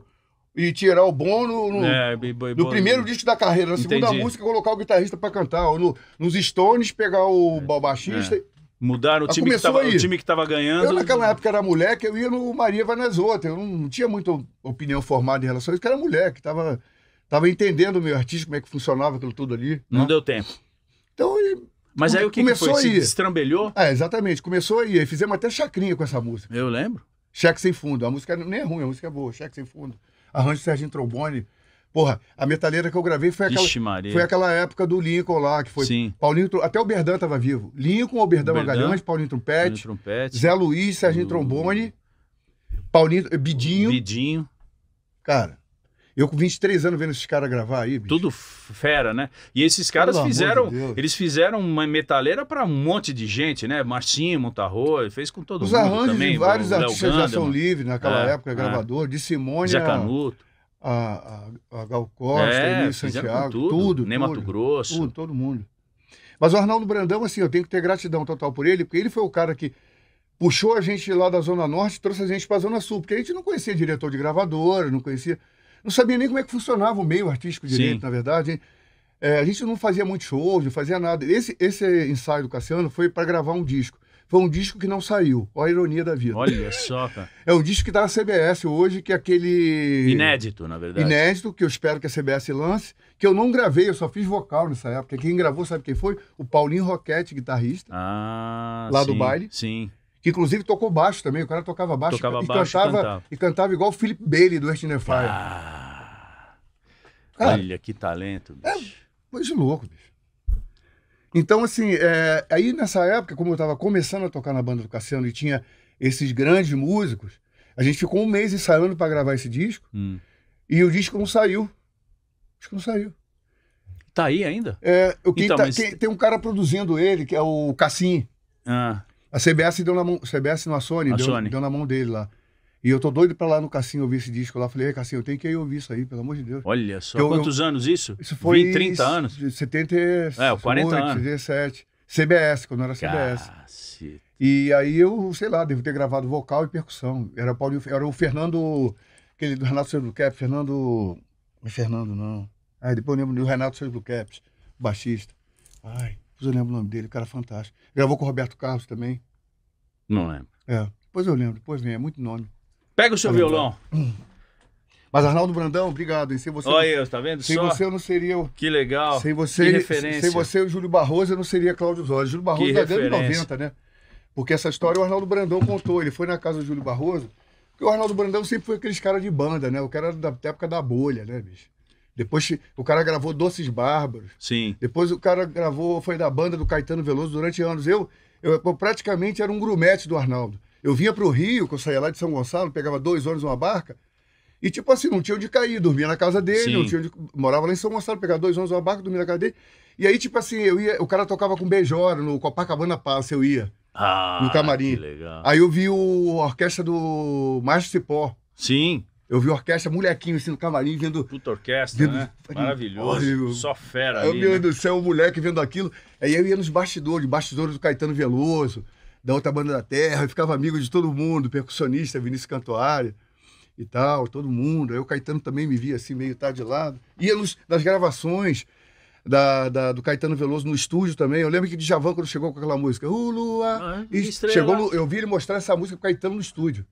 Speaker 2: e tirar o bom no, é, no primeiro disco da carreira, na segunda Entendi. música colocar o guitarrista para cantar, ou no, nos Stones pegar o é. baixista. É. Mudaram o ah, time, que tava, o time
Speaker 1: que tava ganhando. Eu naquela
Speaker 2: época era moleque, eu ia no Maria vai nas outras, eu não tinha muita opinião formada em relação a isso, que era moleque, tava, tava entendendo o meu artista, como é que funcionava aquilo tudo ali. Né?
Speaker 1: Não deu tempo. Então,
Speaker 2: mas aí o que, começou que foi? Se destrambelhou? É, exatamente. Começou aí. Fizemos até chacrinha com essa música. Eu lembro. Cheque Sem Fundo. A música nem é ruim, a música é boa. Cheque Sem Fundo arranjo Serginho Trombone. Porra, a metaleira que eu gravei foi aquela, foi aquela época do Lincoln lá, que foi Sim. Paulinho, até o Berdan estava vivo. Lincoln, Oberdan Magalhães, Paulinho Trompete, Paulinho Trompete Zé Luiz, Serginho do... Trombone, Paulinho eh, Bidinho. Bidinho. Cara, eu com 23 anos vendo esses caras gravar aí, bicho. Tudo fera, né? E
Speaker 1: esses caras Pelo fizeram. De eles fizeram uma metaleira para um monte de gente, né? Marcinho, Montarro, fez com todo Os mundo. Os arranjos também, de vários artistas de Ação Livre naquela é, época, é. gravador,
Speaker 2: de Simone. Zé Canuto. A, a, a Gal Costa, é, Santiago, tudo, tudo. Nem Mato Grosso. Tudo, todo mundo. Mas o Arnaldo Brandão, assim, eu tenho que ter gratidão total por ele, porque ele foi o cara que puxou a gente lá da Zona Norte, trouxe a gente para a Zona Sul, porque a gente não conhecia diretor de gravadora, não conhecia não sabia nem como é que funcionava o meio artístico direito, Sim. na verdade. É, a gente não fazia muito show não fazia nada. Esse, esse ensaio do Cassiano foi para gravar um disco. Foi um disco que não saiu. Olha a ironia da vida. Olha só, cara. É um disco que está na CBS hoje, que é aquele.
Speaker 1: Inédito, na verdade. Inédito,
Speaker 2: que eu espero que a CBS lance, que eu não gravei, eu só fiz vocal nessa época. Quem gravou, sabe quem foi? O Paulinho Roquete, guitarrista.
Speaker 1: Ah, lá sim, do baile. Sim
Speaker 2: que inclusive tocou baixo também. O cara tocava baixo, tocava e, baixo cantava, e, cantava, e cantava igual o Philip Bailey do Earth Fire. Ah,
Speaker 1: olha que talento, é, bicho.
Speaker 2: É, coisa de louco, bicho. Então, assim, é, aí nessa época, como eu estava começando a tocar na banda do Cassiano e tinha esses grandes músicos, a gente ficou um mês ensaiando para gravar esse disco hum. e o disco não saiu. O disco não saiu. Tá aí ainda? É, o que então, tá, mas... tem, tem, um cara produzindo ele, que é o Cassim. Ah. A CBS deu na mão, CBS não, a Sony, a deu, Sony. deu na mão dele lá. E eu tô doido pra lá no Cassinho ouvir esse disco lá. Falei, Cassinho, eu tenho que ir ouvir isso aí, pelo amor de Deus. Olha só, eu, quantos eu, anos
Speaker 1: isso? Isso foi... Em 30 anos?
Speaker 2: 70... É, 40 anos. 17. CBS, quando era CBS.
Speaker 1: Caceta.
Speaker 2: E aí eu, sei lá, devo ter gravado vocal e percussão. Era o, Paulinho, era o Fernando... Aquele do Renato Silva do Cap, Fernando... Não é Fernando, não. Aí depois eu lembro do Renato Silva do Caps, baixista. Ai... Depois eu lembro o nome dele, cara fantástico. Gravou com o Roberto Carlos também. Não lembro. É. Depois eu lembro, depois vem, é muito nome. Pega o seu violão. Mas Arnaldo Brandão, obrigado. Sem você, Olha eu, tá vendo? Sem Só... você eu
Speaker 1: não seria o. Que legal. Sem você, que referência. Sem você,
Speaker 2: o Júlio Barroso, eu não seria Cláudio Zóio. Júlio Barroso da década de 90, né? Porque essa história o Arnaldo Brandão contou. Ele foi na casa do Júlio Barroso, porque o Arnaldo Brandão sempre foi aqueles caras de banda, né? O cara da época da bolha, né, bicho? Depois o cara gravou Doces Bárbaros. Sim. Depois o cara gravou, foi da banda do Caetano Veloso durante anos. Eu, eu, eu praticamente era um grumete do Arnaldo. Eu vinha para o Rio, que eu saía lá de São Gonçalo, pegava dois ônibus, uma barca. E tipo assim, não tinha onde cair, dormia na casa dele, não tinha onde... morava lá em São Gonçalo, pegava dois ônibus, uma barca, dormia na casa dele. E aí tipo assim, eu ia, o cara tocava com Beijó no Copacabana Palace, eu ia. Ah, no camarim. Aí eu vi o a orquestra do Márcio Cipó. Sim. Eu vi orquestra, molequinho assim no camarim, vendo. Puta orquestra, vendo, né? Maravilhoso. Só fera aí. Meu né? Deus do céu, o moleque vendo aquilo. Aí eu ia nos bastidores, bastidores do Caetano Veloso, da outra banda da terra, eu ficava amigo de todo mundo, percussionista, Vinícius Cantuária e tal, todo mundo. Aí o Caetano também me via assim, meio tá de lado. Ia nos, nas gravações da, da, do Caetano Veloso no estúdio também. Eu lembro que Djavan, quando chegou com aquela música, o Lua. Ah, chegou, eu vi ele mostrar essa música pro Caetano no estúdio.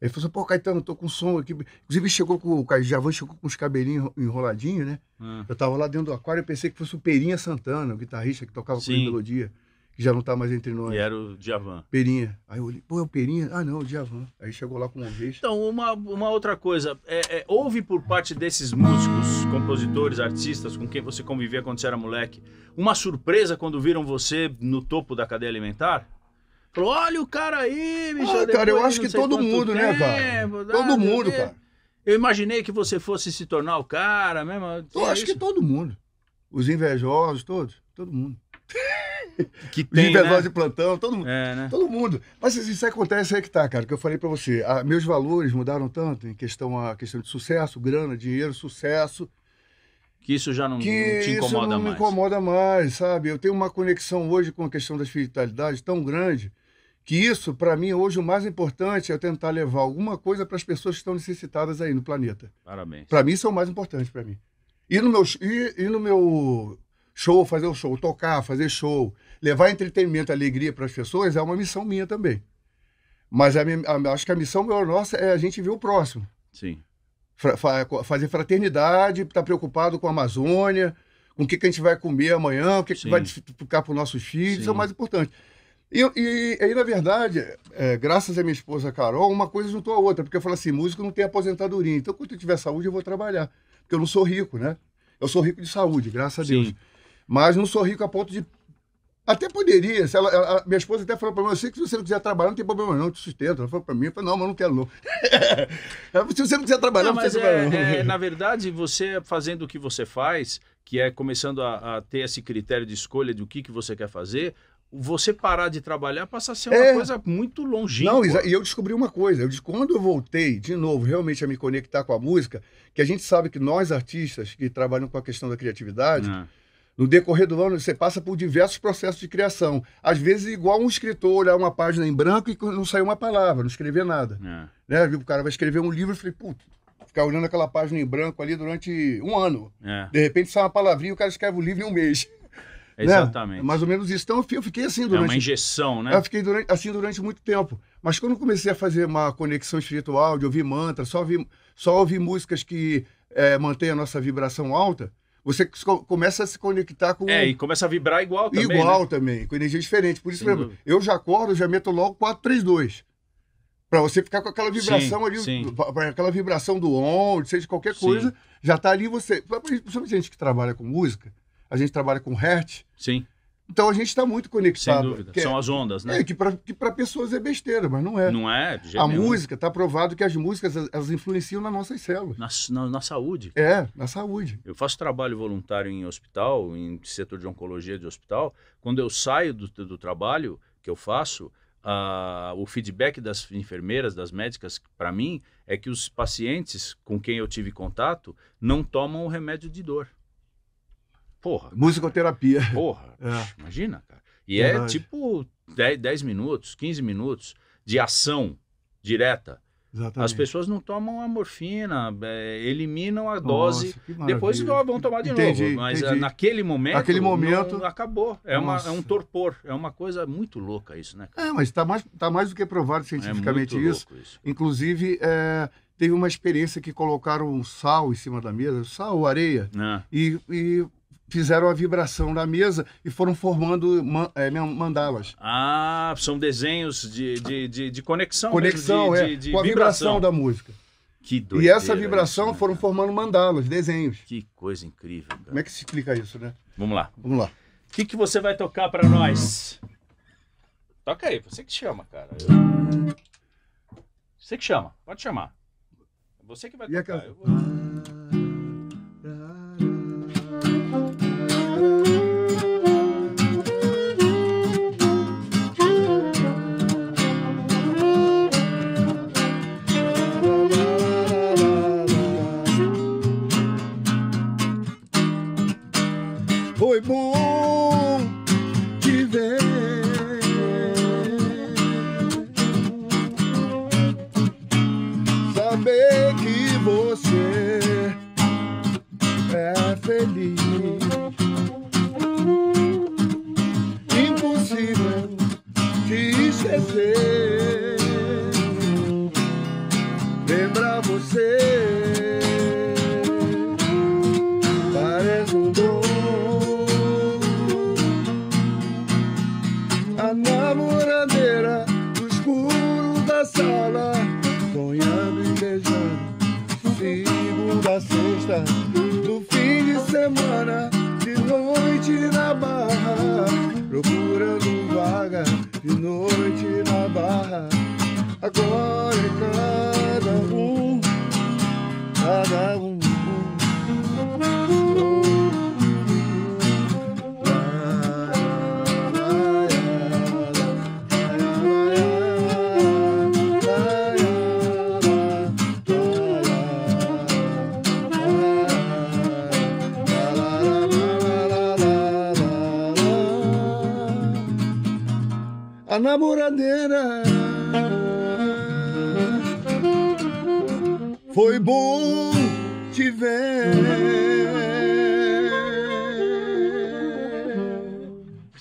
Speaker 2: Ele falou assim, pô, Caetano, tô com som aqui. Inclusive, chegou com o Javan chegou com os cabelinhos enroladinhos, né? Ah. Eu tava lá dentro do aquário e pensei que fosse o Perinha Santana, o guitarrista que tocava Sim. com melodia, que já não tá mais entre nós. E era o Javan. Perinha. Aí eu olhei, pô, é o Perinha? Ah, não, o Javan. Aí chegou lá com um vez. Então, uma, uma
Speaker 1: outra coisa, é, é, houve por parte desses músicos, compositores, artistas com quem você convivia quando você era moleque, uma surpresa quando viram você no topo da cadeia alimentar? Olha o cara aí, bicho. Ah, cara, eu acho que todo mundo, né, tempo, né, cara? É, todo mundo, cara. Eu imaginei que você fosse se tornar o cara mesmo. Eu é acho isso? que
Speaker 2: todo mundo. Os invejosos, todos. Todo mundo. Que tem, Os né? invejosos né? de plantão, todo mundo. É, né? Todo mundo. Mas assim, isso acontece é que tá, cara, que eu falei para você. meus valores mudaram tanto em questão a questão de sucesso, grana, dinheiro, sucesso. Que isso já não, que te incomoda isso não mais. me incomoda mais, sabe? Eu tenho uma conexão hoje com a questão da espiritualidade tão grande que isso, para mim, hoje o mais importante é tentar levar alguma coisa para as pessoas que estão necessitadas aí no planeta. Parabéns. Para mim, isso é o mais importante para mim. E no, meu, e, e no meu show, fazer o show, tocar, fazer show, levar entretenimento, alegria para as pessoas é uma missão minha também. Mas a minha, a, acho que a missão maior nossa é a gente ver o próximo. Sim. Fra, fa, fazer fraternidade, estar tá preocupado com a Amazônia, com o que, que a gente vai comer amanhã, o que, que vai ficar para os nossos filhos, isso é o mais importante. E, e, aí, na verdade, é, graças à minha esposa Carol, uma coisa juntou a outra, porque eu falo assim: músico não tem aposentadoria, então quando eu tiver saúde eu vou trabalhar. Porque eu não sou rico, né? Eu sou rico de saúde, graças a Deus. Sim. Mas não sou rico a ponto de. Até poderia, se ela, ela minha esposa até falou para mim: eu sei que se você não quiser trabalhar, não tem problema não, eu te sustento. Ela falou para mim: eu falei, não, mas não quero não. se você não quiser trabalhar, não, não precisa é, trabalhar. É, na
Speaker 1: verdade, você fazendo o que você faz, que é começando a, a, ter esse critério de escolha do que, que você quer fazer, você parar de trabalhar passa a ser uma é. coisa
Speaker 2: muito longínqua. Não, e eu descobri uma coisa. Eu, quando eu voltei, de novo, realmente a me conectar com a música, que a gente sabe que nós, artistas que trabalham com a questão da criatividade, é. no decorrer do ano, você passa por diversos processos de criação. Às vezes, igual um escritor olhar uma página em branco e não sair uma palavra, não escrever nada. É. Né? O cara vai escrever um livro e falei, puto, ficar olhando aquela página em branco ali durante um ano. É. De repente sai uma palavrinha e o cara escreve o livro em um mês.
Speaker 1: É né? Exatamente. Né?
Speaker 2: Mais ou menos isso. Então eu fiquei assim é durante. É uma
Speaker 1: injeção, né? Eu fiquei
Speaker 2: durante, assim durante muito tempo. Mas quando comecei a fazer uma conexão espiritual, de ouvir mantra, só ouvir, só ouvir músicas que é, mantêm a nossa vibração alta, você começa a se conectar com. É, e começa a vibrar igual também. Igual né? também, com energia diferente. Por isso, Sem eu já acordo, já meto logo 432. Para você ficar com aquela vibração sim, ali, sim. aquela vibração do on, seja qualquer coisa, sim. já tá ali você. Principalmente gente que trabalha com música, a gente trabalha com Hertz. Sim. Então a gente está muito conectado. Sem dúvida. É, São as ondas, né? É, que para pessoas é besteira, mas não é. Não é, A música, está provado que as músicas elas influenciam nas nossas células. Na, na, na, saúde. É, na saúde.
Speaker 1: Eu faço trabalho voluntário em hospital, em setor de oncologia de hospital. Quando eu saio do, do trabalho que eu faço, uh, o feedback das enfermeiras, das médicas, para mim, é que os pacientes com quem eu tive contato não tomam o remédio de dor.
Speaker 2: Porra. Musicoterapia. Porra. É.
Speaker 1: Imagina, cara. E é Verdade. é tipo 10, 10 minutos, 15 minutos de ação direta. Exatamente. As pessoas não tomam a morfina, é, eliminam a Nossa, dose, depois vão tomar de entendi, novo. Mas entendi. Ah, naquele
Speaker 2: momento, naquele momento... Não,
Speaker 1: acabou. É, uma, é, um torpor, é uma coisa muito louca isso, né? Cara?
Speaker 2: É, mas está mais, tá mais do que provado é cientificamente é isso. isso. Inclusive, é, teve uma experiência que colocaram sal em cima da mesa, sal, areia, ah. e, e fizeram a vibração da mesa e foram formando man, é, mandalas.
Speaker 1: Ah, são desenhos de, de, de, de conexão. Conexão, mesmo, de, é. De, de com a vibração. da
Speaker 2: música. Que doideira, e essa né, vibração foram formando mandalas, desenhos. Que coisa incrível. Cara. Como é que se explica isso,
Speaker 1: né? Vamos lá. Vamos lá. O que, que você vai tocar para nós? Toca aí, você que chama, cara. Eu... Você que chama, pode chamar.
Speaker 2: Você que vai e tocar. Aquela...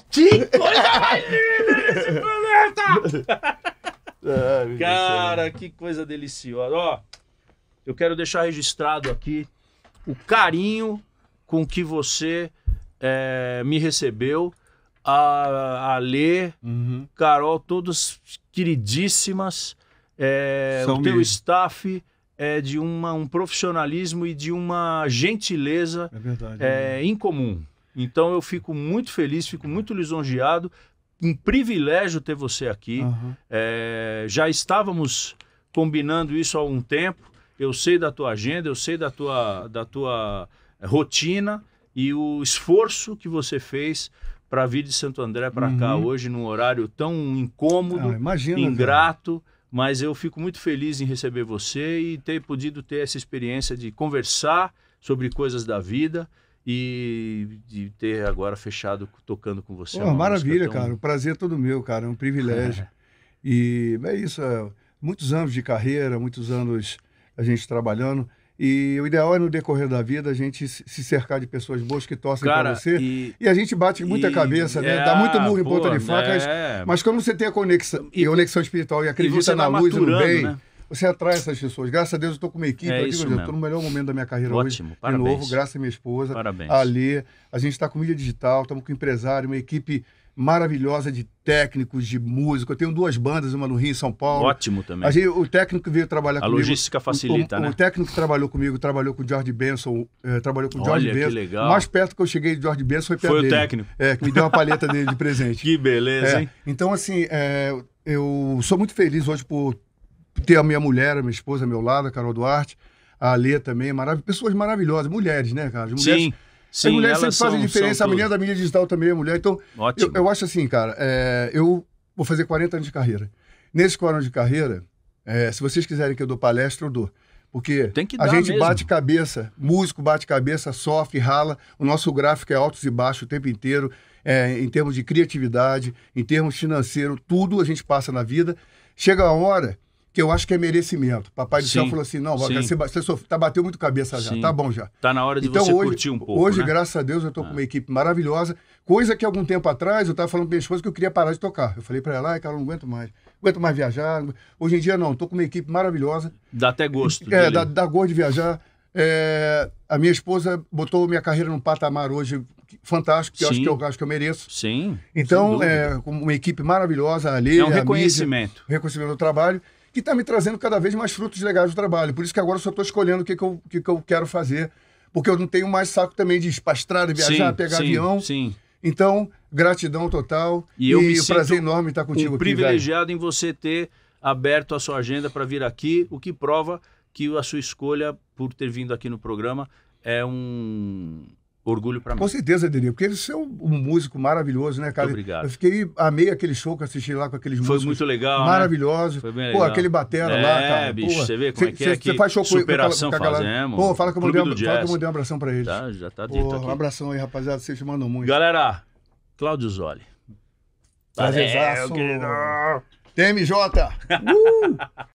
Speaker 2: Que coisa mais
Speaker 1: linda planeta! Cara, que coisa deliciosa. Ó, eu quero deixar registrado aqui o carinho com que você é, me recebeu. A, a Lê, uhum. Carol, todas queridíssimas. É, o teu mesmo. staff é de uma, um profissionalismo e de uma gentileza é verdade, é, incomum. Né? Então eu fico muito feliz, fico muito lisonjeado. Um privilégio ter você aqui. Uhum. É, já estávamos combinando isso há um tempo. Eu sei da tua agenda, eu sei da tua, da tua eh, rotina e o esforço que você fez para vir de Santo André para uhum. cá hoje num horário tão incômodo, ah,
Speaker 2: imagina, ingrato.
Speaker 1: Cara. Mas eu fico muito feliz em receber você e ter podido ter essa experiência de conversar sobre coisas da vida e de ter agora fechado tocando com você. Pô, maravilha, tão... cara. O
Speaker 2: prazer é todo meu, cara. É um privilégio. É. E é isso. É, muitos anos de carreira, muitos anos a gente trabalhando. E o ideal é, no decorrer da vida, a gente se cercar de pessoas boas que torcem para você. E, e, a gente bate muita e, cabeça, né? É, Dá muito murro em ponta de faca É, mas quando você tem a conexão, e, conexão espiritual e acredita e tá na luz e no bem... Né? Você atrai essas pessoas. Graças a Deus eu estou com uma equipe. É eu eu estou no melhor momento da minha carreira Ótimo, hoje. Parabéns. De novo, graças a minha esposa. Parabéns. Ali, A gente está com mídia digital, estamos com um empresário, uma equipe maravilhosa de técnicos, de música. Eu tenho duas bandas, uma no Rio em São Paulo. Ótimo também. Gente, o técnico veio trabalhar a comigo. A logística facilita, o, o, né? O técnico que trabalhou comigo, trabalhou com o George Benson, eh, trabalhou com o George Olha, Que legal. Mais perto que eu cheguei de George Benson foi perto Foi dele, o técnico. É, que me deu uma palheta dele de presente. Que beleza, é, hein? Então, assim, é, eu sou muito feliz hoje por ter a minha mulher, a minha esposa ao meu lado, a Carol Duarte, a Alê também, marav pessoas maravilhosas, mulheres, né, cara? Mulheres, sim, sim. As mulheres sempre são, fazem diferença, a mulher da mídia digital também é mulher. Então, eu, eu, acho assim, cara, é, eu vou fazer 40 anos de carreira. Nesses 40 anos de carreira, é, se vocês quiserem que eu dou palestra, eu dou. Porque a gente mesmo. bate cabeça, músico bate cabeça, sofre, rala. O nosso gráfico é altos e baixos o tempo inteiro, é, em termos de criatividade, em termos financeiro, tudo a gente passa na vida. Chega a hora que eu acho que é merecimento. Papai do Sim. céu falou assim: não, Sim. você, você sofre, tá, bateu muito cabeça já, Sim. tá bom já. Tá na hora de então, você hoje, curtir um pouco. Hoje, né? graças a Deus, eu tô ah. com é. uma equipe maravilhosa. Coisa que algum tempo atrás eu tava falando pra minha esposa que eu queria parar de tocar. Eu falei para ela, ah, cara, não aguento mais. Não aguento mais viajar. Hoje em dia, não, tô com uma equipe maravilhosa.
Speaker 1: Dá até gosto. É, dá, dá
Speaker 2: gosto de viajar. É, a minha esposa botou minha carreira num patamar hoje fantástico, que eu acho que eu, acho que eu mereço. Sim. Então, é, uma equipe maravilhosa, a É um reconhecimento. Mídia, reconhecimento do trabalho que está me trazendo cada vez mais frutos legais do trabalho. Por isso que agora eu só estou escolhendo o que, que, eu, que, que eu quero fazer, porque eu não tenho mais saco também de espastrar, viajar, sim, pegar sim, avião. Sim. Então, gratidão total e, eu e é prazer enorme estar contigo um aqui. privilegiado
Speaker 1: velho. em você ter aberto a sua agenda para vir aqui, o que prova que a sua escolha por ter vindo aqui no programa é um, orgulho para mim. Com
Speaker 2: certeza, Denil, porque você é um, um, músico maravilhoso, né, cara? Muito obrigado. Eu fiquei, amei aquele show que assisti lá com aqueles músicos. Foi muito legal. Maravilhoso. Né? Foi bem legal. Pô, aquele batera é, lá, cara. bicho, você vê como cê, é que é. Você faz show superação com, com, com fazemos. Pô, fala que eu mandei, um, fala que eu mandei um abração para eles. Tá, já tá dito Pô, aqui. Um abração aí, rapaziada, vocês mandam muito.
Speaker 1: Galera, Cláudio Zoli.
Speaker 2: Prazerzaço. É, TMJ. Uh!